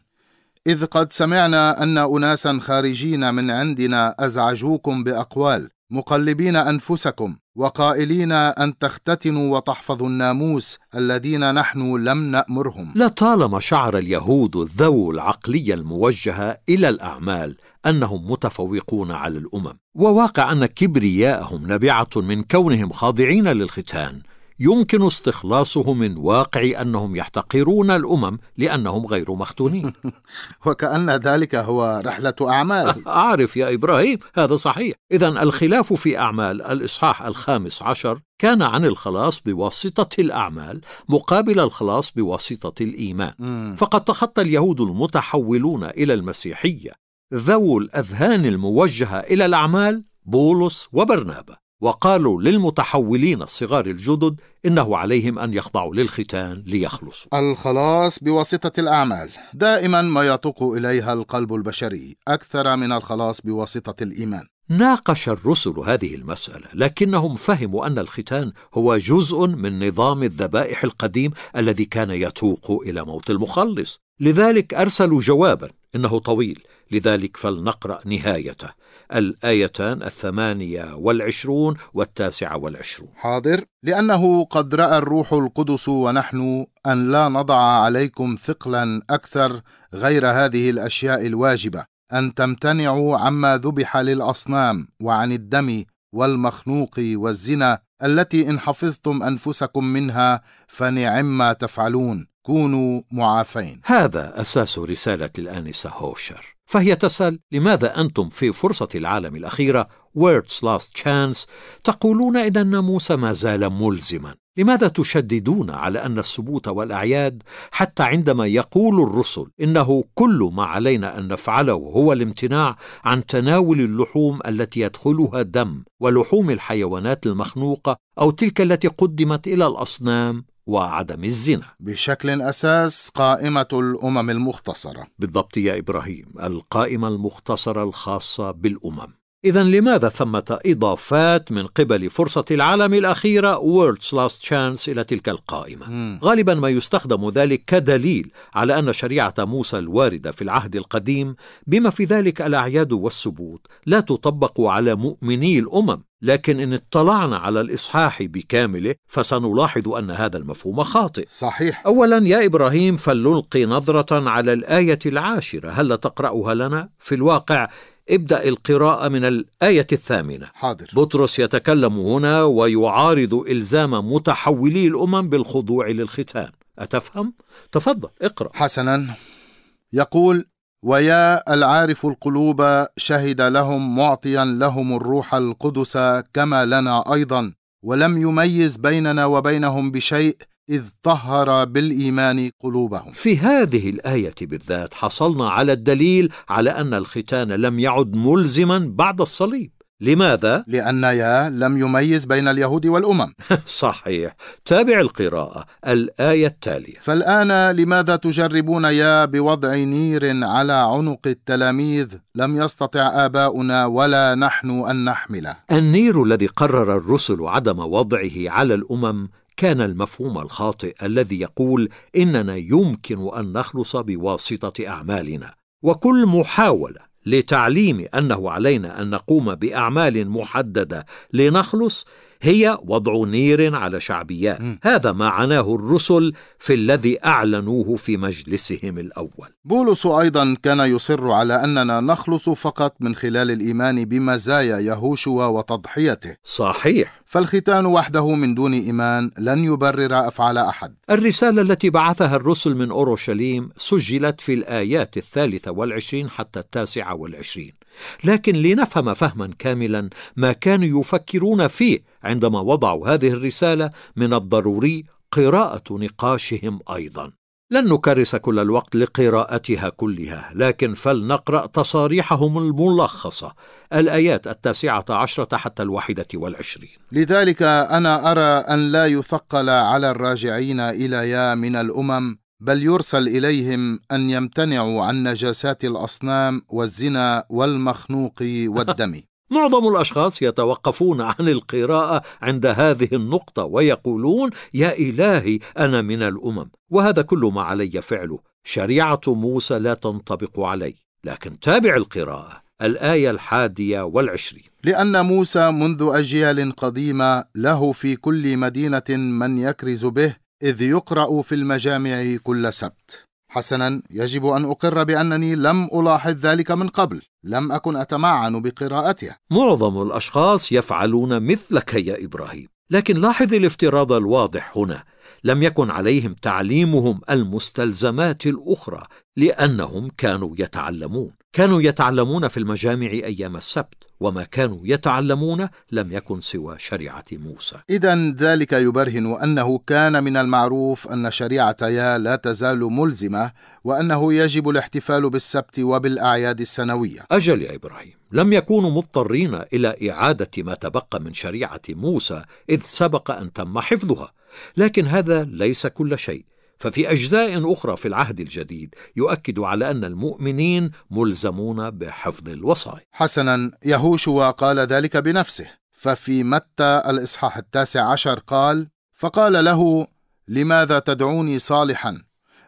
إذ قد سمعنا أن أناسا خارجين من عندنا أزعجوكم بأقوال مقلبين انفسكم وقائلين ان تختتنوا وتحفظوا الناموس الذين نحن لم نامرهم لطالما شعر اليهود ذو العقليه الموجهه الى الاعمال انهم متفوقون على الامم وواقع ان كبرياءهم نابعه من كونهم خاضعين للختان يمكن استخلاصه من واقع انهم يحتقرون الامم لانهم غير مختونين [LAUGHS] وكان ذلك هو رحله اعمال [LAUGHS] اعرف يا ابراهيم هذا صحيح اذا الخلاف في اعمال الاصحاح الخامس عشر كان عن الخلاص بواسطه الاعمال مقابل الخلاص بواسطه الايمان فقد تخطى اليهود المتحولون الى المسيحيه ذوو الاذهان الموجهه الى الاعمال بولس وبرنابا وقالوا للمتحولين الصغار الجدد انه عليهم ان يخضعوا للختان ليخلصوا. الخلاص بواسطه الاعمال دائما ما يتوق اليها القلب البشري اكثر من الخلاص بواسطه الايمان. ناقش الرسل هذه المسألة، لكنهم فهموا أن الختان هو جزء من نظام الذبائح القديم الذي كان يتوق إلى موت المخلص، لذلك أرسلوا جوابا انه طويل لذلك فلنقرا نهايته الايتان الثمانيه والعشرون والتاسعه والعشرون حاضر لانه قد راى الروح القدس ونحن ان لا نضع عليكم ثقلا اكثر غير هذه الاشياء الواجبه ان تمتنعوا عما ذبح للاصنام وعن الدم والمخنوق والزنا التي ان حفظتم انفسكم منها فنعم ما تفعلون كونوا معافين هذا أساس رسالة الآنسة هوشر فهي تسأل لماذا أنتم في فرصة العالم الأخيرة Words Last Chance تقولون إن الناموس ما زال ملزما لماذا تشددون على أن السبوت والأعياد حتى عندما يقول الرسل إنه كل ما علينا أن نفعله هو الامتناع عن تناول اللحوم التي يدخلها دم ولحوم الحيوانات المخنوقة أو تلك التي قدمت إلى الأصنام وعدم الزنا بشكل أساس قائمة الأمم المختصرة بالضبط يا إبراهيم القائمة المختصرة الخاصة بالأمم إذا لماذا ثمة إضافات من قبل فرصة العالم الأخيرة World's Last Chance إلى تلك القائمة؟ م. غالبا ما يستخدم ذلك كدليل على أن شريعة موسى الواردة في العهد القديم بما في ذلك الأعياد والسبوت لا تطبق على مؤمني الأمم لكن إن اطلعنا على الإصحاح بكامله فسنلاحظ أن هذا المفهوم خاطئ صحيح أولا يا إبراهيم فلنلقي نظرة على الآية العاشرة هل تقرأها لنا؟ في الواقع ابدأ القراءة من الآية الثامنة حاضر بطرس يتكلم هنا ويعارض إلزام متحولي الأمم بالخضوع للختان أتفهم؟ تفضل اقرأ حسنا يقول ويا العارف القلوب شهد لهم معطيا لهم الروح القدس كما لنا ايضا ولم يميز بيننا وبينهم بشيء اذ طهر بالايمان قلوبهم في هذه الايه بالذات حصلنا على الدليل على ان الختان لم يعد ملزما بعد الصليب لماذا؟ [LAUGHS] لأن يا لم يميز بين اليهود والأمم [LAUGHS] صحيح تابع القراءة الآية التالية فالآن لماذا تجربون يا بوضع نير على عنق التلاميذ لم يستطع آباؤنا ولا نحن أن نحمله النير الذي قرر الرسل عدم وضعه على الأمم كان المفهوم الخاطئ الذي يقول إننا يمكن أن نخلص بواسطة أعمالنا وكل محاولة لتعليم انه علينا ان نقوم باعمال محدده لنخلص هي وضع نير على شعبيات م. هذا ما عناه الرسل في الذي أعلنوه في مجلسهم الأول بولس أيضا كان يصر على أننا نخلص فقط من خلال الإيمان بمزايا يهوشوا وتضحيته صحيح فالختان وحده من دون إيمان لن يبرر أفعال أحد الرسالة التي بعثها الرسل من أورشليم سجلت في الآيات الثالثة والعشرين حتى التاسعة والعشرين لكن لنفهم فهما كاملا ما كانوا يفكرون فيه عندما وضعوا هذه الرساله من الضروري قراءه نقاشهم ايضا لن نكرس كل الوقت لقراءتها كلها لكن فلنقرا تصاريحهم الملخصه الايات التاسعه عشره حتى الواحده والعشرين لذلك انا ارى ان لا يثقل على الراجعين الى يا من الامم بل يرسل اليهم ان يمتنعوا عن نجاسات الاصنام والزنا والمخنوق والدم [LAUGHS] معظم الاشخاص يتوقفون عن القراءه عند هذه النقطه ويقولون يا الهي انا من الامم وهذا كل ما علي فعله شريعه موسى لا تنطبق علي لكن تابع القراءه الايه الحاديه والعشرين لان موسى منذ اجيال قديمه له في كل مدينه من يكرز به إذ يقرأ في المجامع كل سبت. حسنا يجب أن أقر بأنني لم ألاحظ ذلك من قبل لم أكن أتمعن بقراءتها. معظم الأشخاص يفعلون مثلك يا إبراهيم لكن لاحظ الافتراض الواضح هنا لم يكن عليهم تعليمهم المستلزمات الأخرى لأنهم كانوا يتعلمون كانوا يتعلمون في المجامع أيام السبت وما كانوا يتعلمون لم يكن سوى شريعه موسى اذا ذلك يبرهن انه كان من المعروف ان شريعه يا لا تزال ملزمه وانه يجب الاحتفال بالسبت وبالاعياد السنويه اجل يا ابراهيم لم يكونوا مضطرين الى اعاده ما تبقى من شريعه موسى اذ سبق ان تم حفظها لكن هذا ليس كل شيء ففي اجزاء اخرى في العهد الجديد يؤكد على ان المؤمنين ملزمون بحفظ الوصايا. حسنا يهوشوا قال ذلك بنفسه ففي متى الاصحاح التاسع عشر قال: فقال له: لماذا تدعوني صالحا؟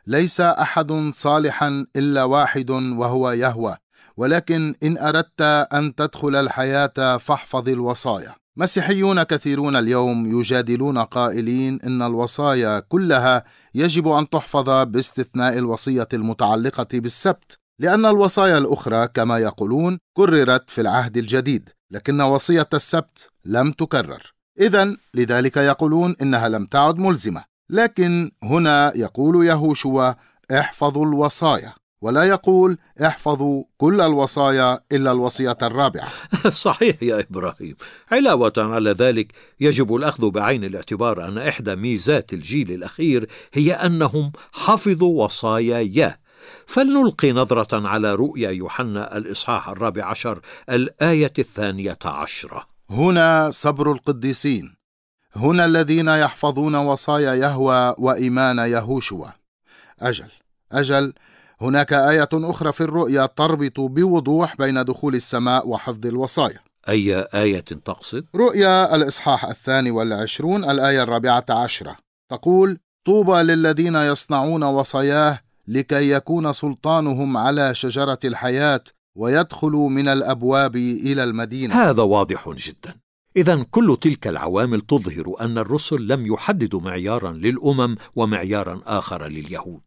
ليس احد صالحا الا واحد وهو يهوى، ولكن ان اردت ان تدخل الحياه فاحفظ الوصايا. مسيحيون كثيرون اليوم يجادلون قائلين ان الوصايا كلها يجب أن تحفظ باستثناء الوصية المتعلقة بالسبت لأن الوصايا الأخرى كما يقولون كررت في العهد الجديد لكن وصية السبت لم تكرر إذا لذلك يقولون إنها لم تعد ملزمة لكن هنا يقول يهوشوا احفظوا الوصايا ولا يقول احفظوا كل الوصايا إلا الوصية الرابعة [LAUGHS] صحيح يا إبراهيم علاوة على ذلك يجب الأخذ بعين الاعتبار أن إحدى ميزات الجيل الأخير هي أنهم حفظوا وصايا ياه فلنلقي نظرة على رؤيا يوحنا الإصحاح الرابع عشر الآية الثانية عشرة هنا صبر القديسين هنا الذين يحفظون وصايا يهوى وإيمان يهوشوا أجل أجل هناك آية أخرى في الرؤيا تربط بوضوح بين دخول السماء وحفظ الوصايا. أي آية تقصد؟ رؤيا الإصحاح الثاني والعشرون الآية الرابعة عشرة تقول: طوبى للذين يصنعون وصاياه لكي يكون سلطانهم على شجرة الحياة ويدخلوا من الأبواب إلى المدينة. هذا واضح جدا. إذا كل تلك العوامل تظهر أن الرسل لم يحددوا معيارا للأمم ومعيارا آخر لليهود.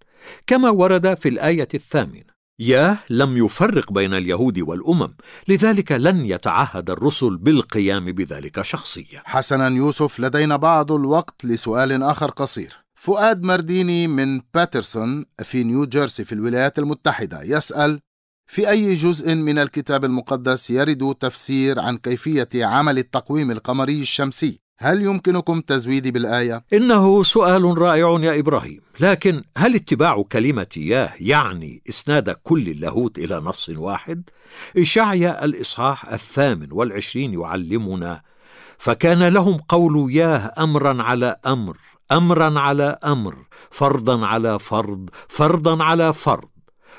كما ورد في الآية الثامنة. ياه لم يفرق بين اليهود والأمم، لذلك لن يتعهد الرسل بالقيام بذلك شخصيا. حسنا يوسف لدينا بعض الوقت لسؤال آخر قصير. فؤاد مرديني من باترسون في نيو جيرسي في الولايات المتحدة يسأل: في أي جزء من الكتاب المقدس يرد تفسير عن كيفية عمل التقويم القمري الشمسي؟ هل يمكنكم تزويدي بالآية؟ إنه سؤال رائع يا إبراهيم، لكن هل اتباع كلمة ياه يعني إسناد كل اللاهوت إلى نص واحد؟ إشعيا الإصحاح الثامن والعشرين يعلمنا: فكان لهم قول ياه أمرا على أمر، أمرا على أمر، فرضا على فرض، فرضا على فرض،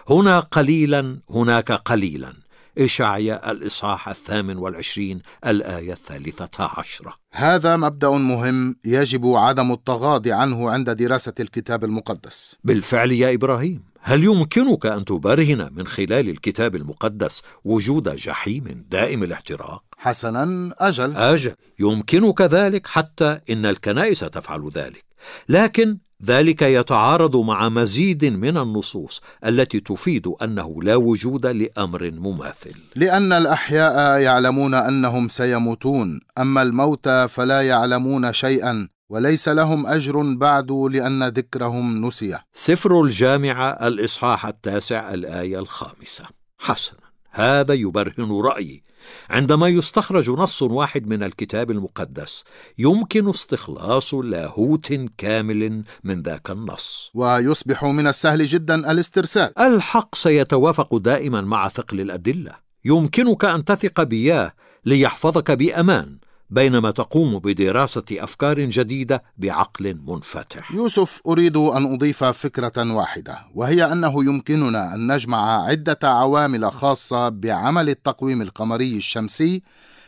هنا قليلا هناك قليلا. إشعياء الإصحاح الثامن والعشرين الآية الثالثة عشرة هذا مبدأ مهم يجب عدم التغاضي عنه عند دراسة الكتاب المقدس بالفعل يا إبراهيم هل يمكنك أن تبرهن من خلال الكتاب المقدس وجود جحيم دائم الاحتراق؟ حسنا أجل أجل يمكنك ذلك حتى إن الكنائس تفعل ذلك لكن ذلك يتعارض مع مزيد من النصوص التي تفيد انه لا وجود لامر مماثل لان الاحياء يعلمون انهم سيموتون اما الموتى فلا يعلمون شيئا وليس لهم اجر بعد لان ذكرهم نسي سفر الجامعه الاصحاح التاسع الايه الخامسه حسنا هذا يبرهن رايي عندما يستخرج نص واحد من الكتاب المقدس يمكن استخلاص لاهوت كامل من ذاك النص ويصبح من السهل جدا الاسترسال الحق سيتوافق دائما مع ثقل الادله يمكنك ان تثق بياه ليحفظك بامان بينما تقوم بدراسة أفكار جديدة بعقل منفتح. يوسف أريد أن أضيف فكرة واحدة وهي أنه يمكننا أن نجمع عدة عوامل خاصة بعمل التقويم القمري الشمسي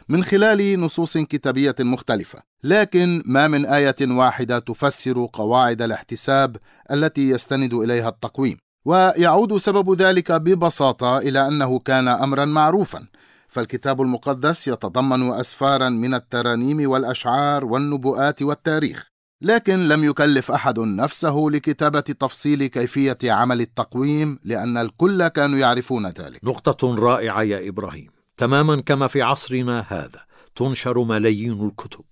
من خلال نصوص كتابية مختلفة، لكن ما من آية واحدة تفسر قواعد الاحتساب التي يستند إليها التقويم. ويعود سبب ذلك ببساطه الى انه كان امرا معروفا فالكتاب المقدس يتضمن اسفارا من الترانيم والاشعار والنبوءات والتاريخ لكن لم يكلف احد نفسه لكتابه تفصيل كيفيه عمل التقويم لان الكل كانوا يعرفون ذلك نقطه رائعه يا ابراهيم تماما كما في عصرنا هذا تنشر ملايين الكتب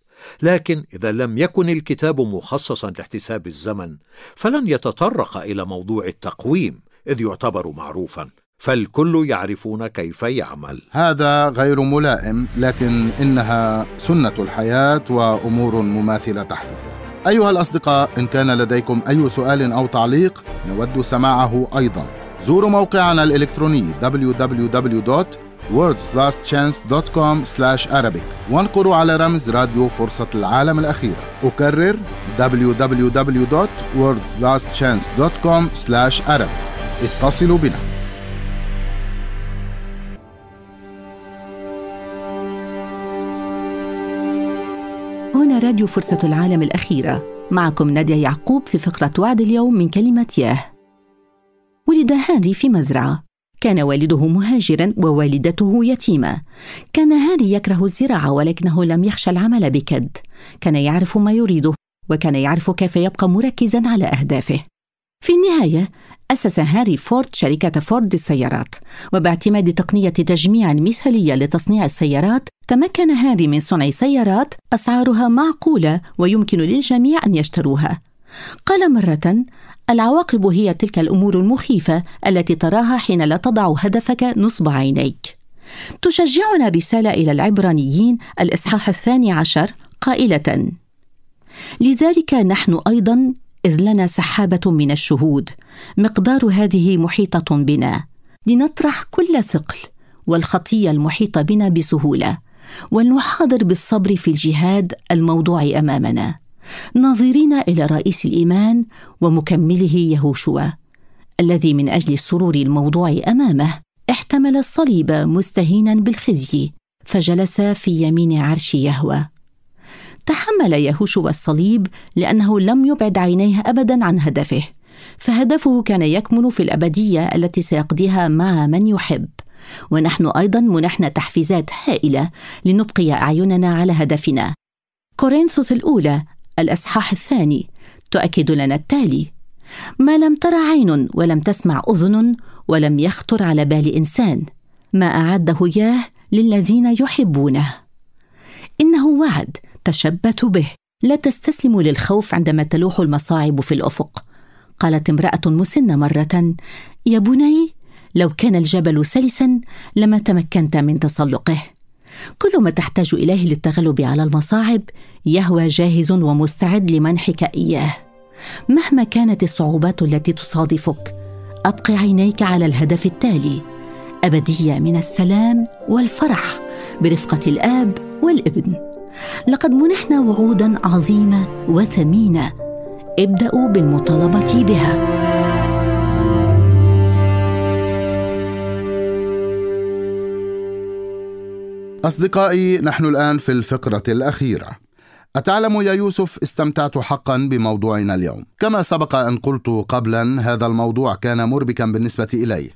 لكن اذا لم يكن الكتاب مخصصا لاحتساب الزمن فلن يتطرق الى موضوع التقويم اذ يعتبر معروفا فالكل يعرفون كيف يعمل هذا غير ملائم لكن انها سنه الحياه وامور مماثله تحدث ايها الاصدقاء ان كان لديكم اي سؤال او تعليق نود سماعه ايضا زوروا موقعنا الالكتروني www.wordslastchance.com/arabic وانقروا على رمز راديو فرصة العالم الأخيرة أكرر www.wordslastchance.com/arabic اتصلوا بنا راديو فرصة العالم الأخيرة معكم نادية يعقوب في فقرة وعد اليوم من كلمة ياه ولد هاري في مزرعة كان والده مهاجرا ووالدته يتيمة كان هاري يكره الزراعة ولكنه لم يخشى العمل بكد كان يعرف ما يريده وكان يعرف كيف يبقى مركزا على أهدافه في النهاية أسس هاري فورد شركة فورد للسيارات، وباعتماد تقنية تجميع مثالية لتصنيع السيارات، تمكن هاري من صنع سيارات أسعارها معقولة ويمكن للجميع أن يشتروها. قال مرة: العواقب هي تلك الأمور المخيفة التي تراها حين لا تضع هدفك نصب عينيك. تشجعنا رسالة إلى العبرانيين الإصحاح الثاني عشر قائلة: لذلك نحن أيضا إذ لنا سحابة من الشهود مقدار هذه محيطة بنا لنطرح كل ثقل والخطية المحيطة بنا بسهولة ولنحاضر بالصبر في الجهاد الموضوع أمامنا ناظرين إلى رئيس الإيمان ومكمله يهوشوا الذي من أجل السرور الموضوع أمامه احتمل الصليب مستهينا بالخزي فجلس في يمين عرش يهوى تحمل يهوشوا الصليب لأنه لم يبعد عينيه أبدا عن هدفه فهدفه كان يكمن في الأبدية التي سيقضيها مع من يحب ونحن أيضا منحنا تحفيزات هائلة لنبقي أعيننا على هدفنا كورنثوس الأولى الإصحاح الثاني تؤكد لنا التالي ما لم ترى عين ولم تسمع أذن ولم يخطر على بال إنسان ما أعده إياه للذين يحبونه إنه وعد تشبث به لا تستسلم للخوف عندما تلوح المصاعب في الافق قالت امراه مسنه مره يا بني لو كان الجبل سلسا لما تمكنت من تسلقه كل ما تحتاج اليه للتغلب على المصاعب يهوى جاهز ومستعد لمنحك اياه مهما كانت الصعوبات التي تصادفك ابق عينيك على الهدف التالي ابديه من السلام والفرح برفقه الاب والابن لقد منحنا وعودا عظيمه وثمينه ابداوا بالمطالبه بها أصدقائي نحن الآن في الفقرة الأخيرة. أتعلم يا يوسف استمتعت حقا بموضوعنا اليوم. كما سبق أن قلت قبلا هذا الموضوع كان مربكا بالنسبة إلي.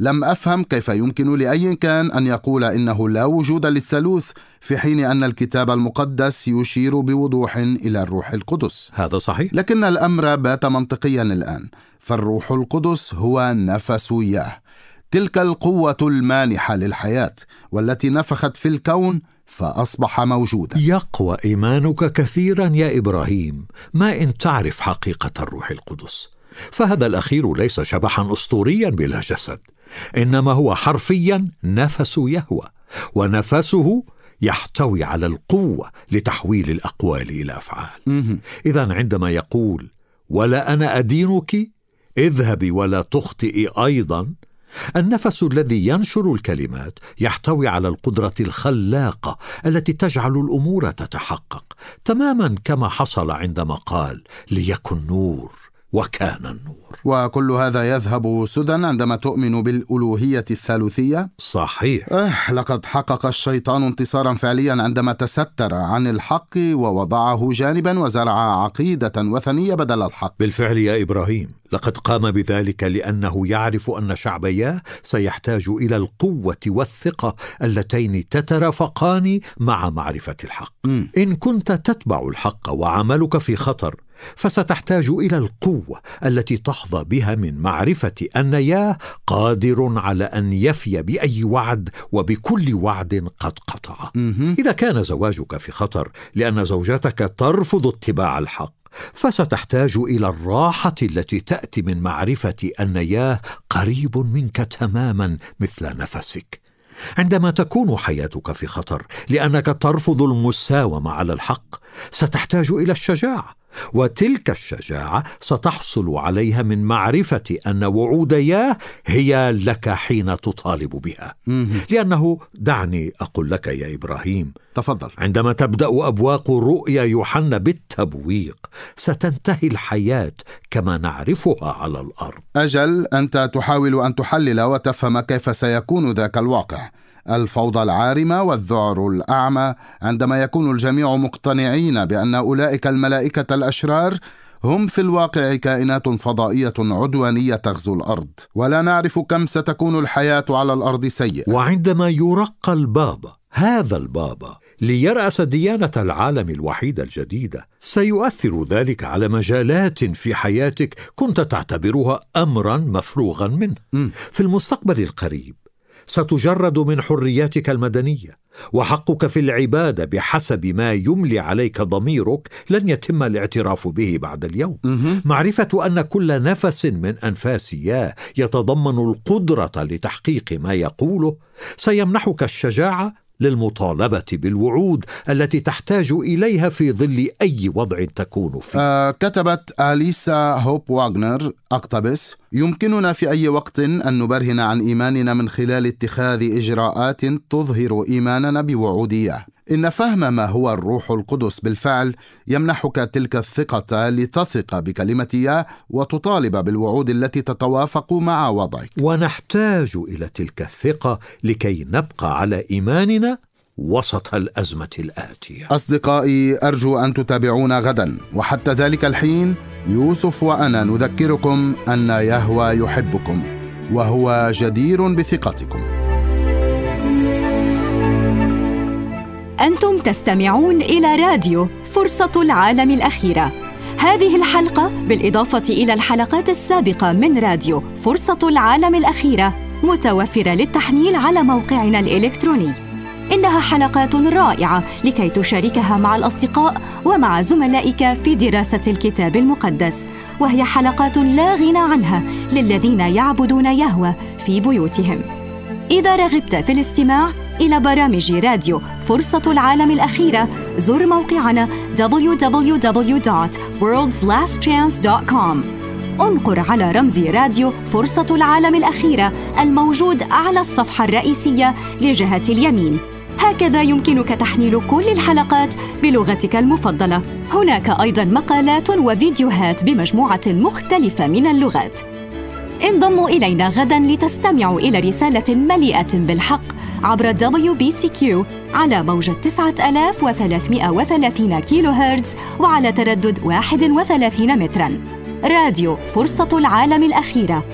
لم أفهم كيف يمكن لأي كان أن يقول إنه لا وجود للثالوث في حين أن الكتاب المقدس يشير بوضوح إلى الروح القدس هذا صحيح لكن الأمر بات منطقيا الآن فالروح القدس هو نفس ياه تلك القوة المانحة للحياة والتي نفخت في الكون فأصبح موجودا يقوى إيمانك كثيرا يا إبراهيم ما إن تعرف حقيقة الروح القدس فهذا الأخير ليس شبحا أسطوريا بلا جسد إنما هو حرفيا نفس يهوى ونفسه يحتوي على القوة لتحويل الأقوال إلى أفعال إذا عندما يقول ولا أنا أدينك اذهبي ولا تخطئي أيضا النفس الذي ينشر الكلمات يحتوي على القدره الخلاقه التي تجعل الامور تتحقق تماما كما حصل عندما قال ليكن نور وكان النور وكل هذا يذهب سدى عندما تؤمن بالألوهية الثالوثية؟ صحيح إه لقد حقق الشيطان انتصارا فعليا عندما تستر عن الحق ووضعه جانبا وزرع عقيدة وثنية بدل الحق بالفعل يا إبراهيم لقد قام بذلك لأنه يعرف أن شعبيا سيحتاج إلى القوة والثقة اللتين تترافقان مع معرفة الحق م. إن كنت تتبع الحق وعملك في خطر فستحتاج الى القوه التي تحظى بها من معرفه ان ياه قادر على ان يفي باي وعد وبكل وعد قد قطع اذا كان زواجك في خطر لان زوجتك ترفض اتباع الحق فستحتاج الى الراحه التي تاتي من معرفه ان ياه قريب منك تماما مثل نفسك عندما تكون حياتك في خطر لانك ترفض المساومه على الحق ستحتاج الى الشجاعه وتلك الشجاعه ستحصل عليها من معرفه ان وعود ياه هي لك حين تطالب بها لانه دعني اقول لك يا ابراهيم تفضل عندما تبدا ابواق رؤيا يوحنا بالتبويق ستنتهي الحياه كما نعرفها على الارض اجل انت تحاول ان تحلل وتفهم كيف سيكون ذاك الواقع الفوضى العارمه والذعر الاعمى عندما يكون الجميع مقتنعين بان اولئك الملائكه الاشرار هم في الواقع كائنات فضائية عدوانية تغزو الأرض، ولا نعرف كم ستكون الحياة على الأرض سيئة. وعندما يرقى البابا، هذا البابا، ليرأس ديانة العالم الوحيدة الجديدة، سيؤثر ذلك على مجالات في حياتك كنت تعتبرها أمرا مفروغا منه. م. في المستقبل القريب، ستجرد من حرياتك المدنيه وحقك في العباده بحسب ما يملي عليك ضميرك لن يتم الاعتراف به بعد اليوم معرفه ان كل نفس من انفاس ياه يتضمن القدره لتحقيق ما يقوله سيمنحك الشجاعه للمطالبه بالوعود التي تحتاج اليها في ظل اي وضع تكون فيه. آه كتبت اليسا هوب واغنر اقتبس يمكننا في اي وقت ان نبرهن عن ايماننا من خلال اتخاذ اجراءات تظهر ايماننا بوعوديه. ان فهم ما هو الروح القدس بالفعل يمنحك تلك الثقه لتثق بكلمه يا وتطالب بالوعود التي تتوافق مع وضعك ونحتاج الى تلك الثقه لكي نبقى على ايماننا وسط الازمه الاتيه اصدقائي ارجو ان تتابعونا غدا وحتى ذلك الحين يوسف وانا نذكركم ان يهوى يحبكم وهو جدير بثقتكم أنتم تستمعون إلى راديو فرصة العالم الأخيرة. هذه الحلقة بالإضافة إلى الحلقات السابقة من راديو فرصة العالم الأخيرة متوفرة للتحميل على موقعنا الإلكتروني. إنها حلقات رائعة لكي تشاركها مع الأصدقاء ومع زملائك في دراسة الكتاب المقدس، وهي حلقات لا غنى عنها للذين يعبدون يهوى في بيوتهم. إذا رغبت في الاستماع إلى برامج راديو فرصة العالم الأخيرة زر موقعنا www.worldslastchance.com انقر على رمز راديو فرصة العالم الأخيرة الموجود أعلى الصفحة الرئيسية لجهة اليمين هكذا يمكنك تحميل كل الحلقات بلغتك المفضلة. هناك أيضاً مقالات وفيديوهات بمجموعة مختلفة من اللغات. انضموا إلينا غداً لتستمعوا إلى رسالة مليئة بالحق عبر WBCQ على موجة 9330 كيلو هرتز وعلى تردد 31 متراً. راديو فرصة العالم الأخيرة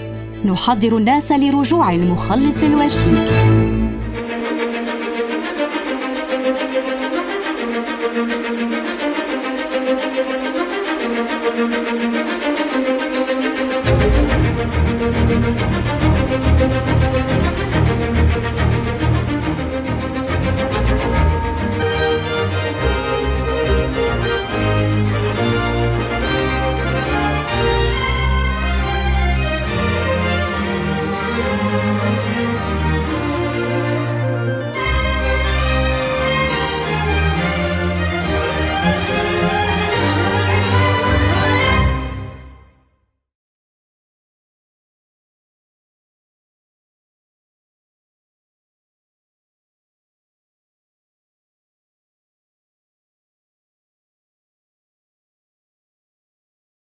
نحضر الناس لرجوع المخلص الوشيك.